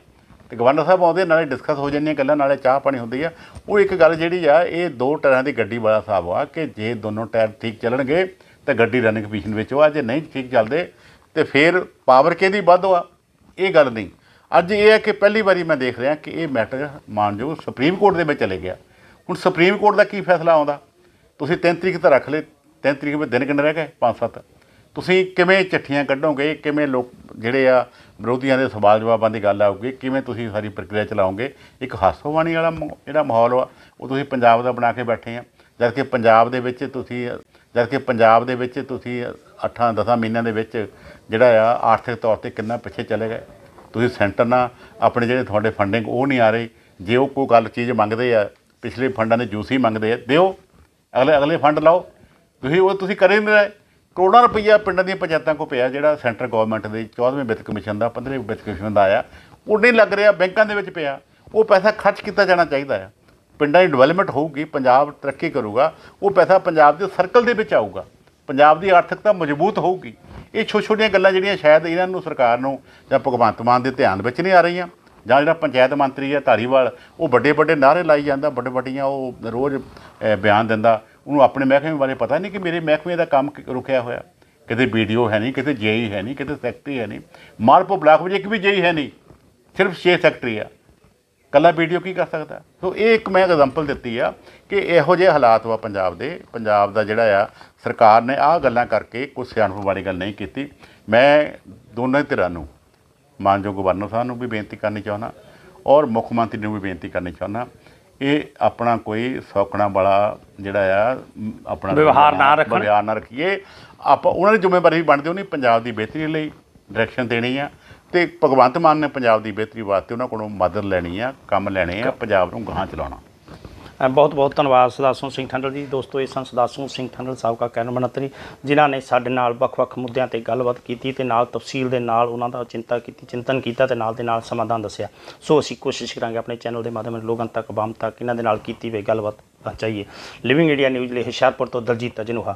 ਤੇ ਗਵਰਨਰ ਸਾਹਿਬ ਆਉਂਦੇ ਨਾਲੇ ਡਿਸਕਸ ਹੋ ਜਾਂਦੀਆਂ ਗੱਲਾਂ ਨਾਲੇ ਚਾਹ ਪਾਣੀ ਹੁੰਦੀ ਆ ਉਹ ਇੱਕ ਗੱਲ ਜਿਹੜੀ ਆ ਇਹ ਦੋ ਟਾਇਰਾਂ ਦੀ ਗੱਡੀ ਵਾਲਾ ਸਾਹਿਬ ਆ ਕਿ ਜੇ ਦੋਨੋਂ ਟਾਇਰ ਠੀਕ ਚੱਲਣਗੇ ਤਾਂ ਗੱਡੀ ਰਨਿੰਗ ਪੋਜੀਸ਼ਨ ਵਿੱਚ ਉਹ ਆ ਜੇ ਨਹੀਂ ਠੀਕ ਚੱਲਦੇ ਤੇ ਫਿਰ ਪਾਵਰ ਕਿਹਦੀ ਵੱਧ ਆ ਇਹ ਗੱਲ ਨਹੀਂ ਅੱਜ ਇਹ ਹੈ ਕਿ ਪਹਿਲੀ ਵਾਰੀ ਮੈਂ ਦੇਖ ਰਿਹਾ ਕਿ ਇਹ ਮੈਟਰ ਮਾਨਜੋ ਸੁਪਰੀਮ ਕੋਰਟ ਦੇ ਵਿੱਚ ਚਲੇ ਗਿਆ ਹੁਣ ਸੁਪਰੀਮ ਕੋਰਟ ਦਾ ਕੀ ਫੈਸਲਾ ਆਉਂਦਾ ਤੁਸੀਂ 33 ਤਰੀਕ ਤੱਕ ਰੱਖ ਲਏ 33 ਤਰੀਕ ਵਿੱਚ ਦਿਨ ਕਿੰਨੇ ਰਹਿ ਗਏ 5-7 ਤੁਸੀਂ ਕਿਵੇਂ ਚਿੱਠੀਆਂ ਕੱਢੋਗੇ ਕਿਵੇਂ ਲੋਕ ਜਿਹੜੇ ਆ ਵਿਰੋਧੀਆਂ ਦੇ ਸਵਾਲ ਜਵਾਬਾਂ ਦੀ ਗੱਲ ਆਉਗੀ ਕਿਵੇਂ ਤੁਸੀਂ ਸਾਰੀ ਪ੍ਰਕਿਰਿਆ ਚਲਾਓਗੇ ਇੱਕ ਹਾਸੋਵਾਣੀ ਵਾਲਾ ਜਿਹੜਾ ਮਾਹੌਲ ਆ ਉਹ ਤੁਸੀਂ ਪੰਜਾਬ ਦਾ ਬਣਾ ਕੇ ਬੈਠੇ ਆ ਜਦ ਕਿ ਪੰਜਾਬ ਦੇ ਵਿੱਚ ਤੁਸੀਂ ਜਦ ਕਿ ਪੰਜਾਬ ਦੇ ਵਿੱਚ ਤੁਸੀਂ 8-10 ਮਹੀਨਿਆਂ ਦੇ ਵਿੱਚ ਜਿਹੜਾ ਆ ਆਰਥਿਕ ਤੌਰ ਤੇ ਕਿੰਨਾ ਪਿੱਛੇ ਚਲੇ ਗਏ ਤੁਸੀਂ ਸੈਂਟਰ ਨਾਲ ਆਪਣੇ ਜਿਹੜੇ ਤੁਹਾਡੇ ਫੰਡਿੰਗ ਉਹ ਨਹੀਂ ਆ ਰਹੀ ਜੇ ਉਹ ਕੋਈ ਗੱਲ ਚੀਜ਼ ਮੰਗਦੇ ਆ ਪਿਛਲੇ ਫੰਡਾਂ ਦੇ ਜੂਸੀ ਮੰਗਦੇ ਆ ਦਿਓ ਅਗਲੇ ਅਗਲੇ ਫੰਡ ਲਾਓ ਤੁਸੀਂ ਉਹ ਤੁਸੀਂ ਕਰੇ ਨਹੀਂ ਰਹੇ ਕਰੋੜਾਂ ਰੁਪਈਆ ਪਿੰਡਾਂ ਦੀਆਂ ਪੰਚਾਇਤਾਂ ਕੋ ਪਿਆ ਜਿਹੜਾ ਸੈਂਟਰ ਗਵਰਨਮੈਂਟ ਦੇ 14ਵੇਂ ਵਿੱਤ ਕਮਿਸ਼ਨ ਦਾ 15ਵੇਂ ਵਿੱਤ ਕਮਿਸ਼ਨ ਦਾ ਆਇਆ ਉਹਨੇ ਲੱਗ ਰਿਹਾ ਬੈਂਕਾਂ ਦੇ ਵਿੱਚ ਪਿਆ ਉਹ ਪੈਸਾ ਖਰਚ ਕੀਤਾ ਜਾਣਾ ਚਾਹੀਦਾ ਹੈ ਪਿੰਡਾਂ ਦੀ ਡਿਵੈਲਪਮੈਂਟ ਹੋਊਗੀ ਪੰਜਾਬ ਤਰੱਕੀ ਕਰੂਗਾ ਉਹ ਪੈਸਾ ਪੰਜਾਬ ਦੇ ਸਰਕਲ ਦੇ ਵਿੱਚ ਆਊਗਾ ਪੰਜਾਬ ਦੀ ਆਰਥਿਕਤਾ ਮਜ਼ਬੂਤ ਹੋਊਗੀ ਇਹ ਛੋਟੇ ਛੋਟੀਆਂ ਗੱਲਾਂ ਜਿਹੜੀਆਂ ਸ਼ਾਇਦ ਇਹਨਾਂ ਨੂੰ ਸਰਕਾਰ ਨੂੰ ਜਾਂ ਭਗਵੰਤ ਮਾਨ ਦੇ ਧਿਆਨ ਵਿੱਚ ਨਹੀਂ ਆ ਰਹੀਆਂ ਜਾਂ ਜਿਹੜਾ ਪੰਚਾਇਤ ਮੰਤਰੀ ਹੈ ਧਾਰੀਵਾਲ ਉਹ ਵੱਡੇ ਵੱਡੇ ਨਾਰੇ ਲਾਈ ਜਾਂਦਾ ਵੱਡੇ ਵੱਡੀਆਂ ਉਹ ਰੋਜ਼ ਬਿਆਨ ਦਿੰਦਾ ਉਹਨੂੰ ਆਪਣੇ ਮਹਿਕਮੇ ਬਾਰੇ ਪਤਾ ਨਹੀਂ ਕਿ ਮੇਰੇ ਮਹਿਕਮੇ ਦਾ ਕੰਮ ਰੁਕਿਆ ਹੋਇਆ ਕਿਤੇ ਵੀਡੀਓ ਹੈ ਨਹੀਂ ਕਿਤੇ ਜੇਈ e ਹੈ ਨਹੀਂ ਕਿਤੇ ਸੈਕਟਰੀ ਹੈ ਨਹੀਂ ਮਾਲਪੋ ਬਲਾਕ ਵਿੱਚ ਇੱਕ ਵੀ ਜੇਈ e ਹੈ ਨਹੀਂ ਸਿਰਫ 6 ਸੈਕਟਰੀ ਆ ਕੱਲਾ ਵੀਡੀਓ ਕੀ ਕਰ ਸਕਦਾ ਸੋ ਇਹ ਇੱਕ ਮੈਂ ਐਗਜ਼ਾਮਪਲ ਦਿੱਤੀ ਆ ਕਿ ਇਹੋ ਜਿਹੇ ਹਾਲਾਤ ਵਾ ਪੰਜਾਬ ਦੇ ਪੰਜਾਬ ਦਾ ਜਿਹੜਾ ਆ ਸਰਕਾਰ ਨੇ ਆਹ ਗੱਲਾਂ ਕਰਕੇ ਕੁਝ ਸਿਆਣਪ ਵਾਲੀ ਗੱਲ ਨਹੀਂ ਕੀਤੀ ਮੈਂ ਦੋਨਾਂ ਧਿਰਾਂ ਨੂੰ ਮਾਨਯੋਗ ਗਵਰਨਰ ਸਾਹਿਬ ਨੂੰ ਵੀ ਬੇਨਤੀ ਕਰਨੀ ਚਾਹੁੰਦਾ ਔਰ ਮੁੱਖ ਮੰਤਰੀ ਨੂੰ ਵੀ ਬੇਨਤੀ ਕਰਨੀ ਚਾਹੁੰਦਾ ਇਹ ਆਪਣਾ ਕੋਈ ਸੌਕਣਾ ਵਾਲਾ ਜਿਹੜਾ ਆ ਆਪਣਾ ਵਿਵਹਾਰ ਨਾ ਰੱਖਣ ਵਿਵਹਾਰ ਨਾ ਰੱਖੀਏ ਆਪਾਂ ਉਹਨਾਂ ਦੀ ਜ਼ਿੰਮੇਵਾਰੀ ਵੀ ਬਣਦੀ ਉਹਨੇ ਪੰਜਾਬ ਦੀ ਬਿਹਤਰੀ ਲਈ ਡਾਇਰੈਕਸ਼ਨ ਦੇਣੀ ਆ ਤੇ ਭਗਵੰਤ ਮਾਨ ਨੇ ਪੰਜਾਬ ਦੀ ਬਿਹਤਰੀ ਵਾਸਤੇ ਉਹਨਾਂ ਕੋਲੋਂ ਮਦਦ ਲੈਣੀ ਆ ਕੰਮ ਲੈਣੇ ਆ ਪੰਜਾਬ ਨੂੰ ਗਾਂਹ ਚਲਾਉਣਾ ਬਹੁਤ ਬਹੁਤ ਧੰਨਵਾਦ ਸਦਾਸੂ ਸਿੰਘ ਠੰਡਲ ਜੀ ਦੋਸਤੋ ਇਹ ਸੰ ਸਦਾਸੂ ਸਿੰਘ ਠੰਡਲ ਸਾਹਿਬ ਦਾ ਕੈਨ ਮੰਤਰੀ ਜਿਨ੍ਹਾਂ ਨੇ ਸਾਡੇ ਨਾਲ ਵੱਖ-ਵੱਖ ਮੁੱਦਿਆਂ ਤੇ ਗੱਲਬਾਤ ਕੀਤੀ ਤੇ ਨਾਲ ਤਫਸੀਲ ਦੇ ਨਾਲ ਉਹਨਾਂ ਦਾ ਚਿੰਤਾ ਕੀਤੀ ਚਿੰਤਨ ਕੀਤਾ ਤੇ ਨਾਲ ਦੇ ਨਾਲ ਸਮਾਧਾਨ ਦੱਸਿਆ ਸੋ ਅਸੀਂ ਕੋਸ਼ਿਸ਼ ਕਰਾਂਗੇ ਆਪਣੇ ਚੈਨਲ ਦੇ ਮਾਧਿਅਮ ਨਾਲ ਲੋਕਾਂ ਤੱਕ ਬਾਮ ਤੱਕ ਇਹਨਾਂ ਦੇ ਨਾਲ ਕੀਤੀ ਹੋਈ ਗੱਲਬਾਤ ਪਹੁੰਚਾਈਏ ਲਿਵਿੰਗ ਇੰਡੀਆ ਨਿਊਜ਼ ਲਈ ਹੁਸ਼ਿਆਰਪੁਰ ਤੋਂ ਦਲਜੀਤ ਅਜਨੂਹਾ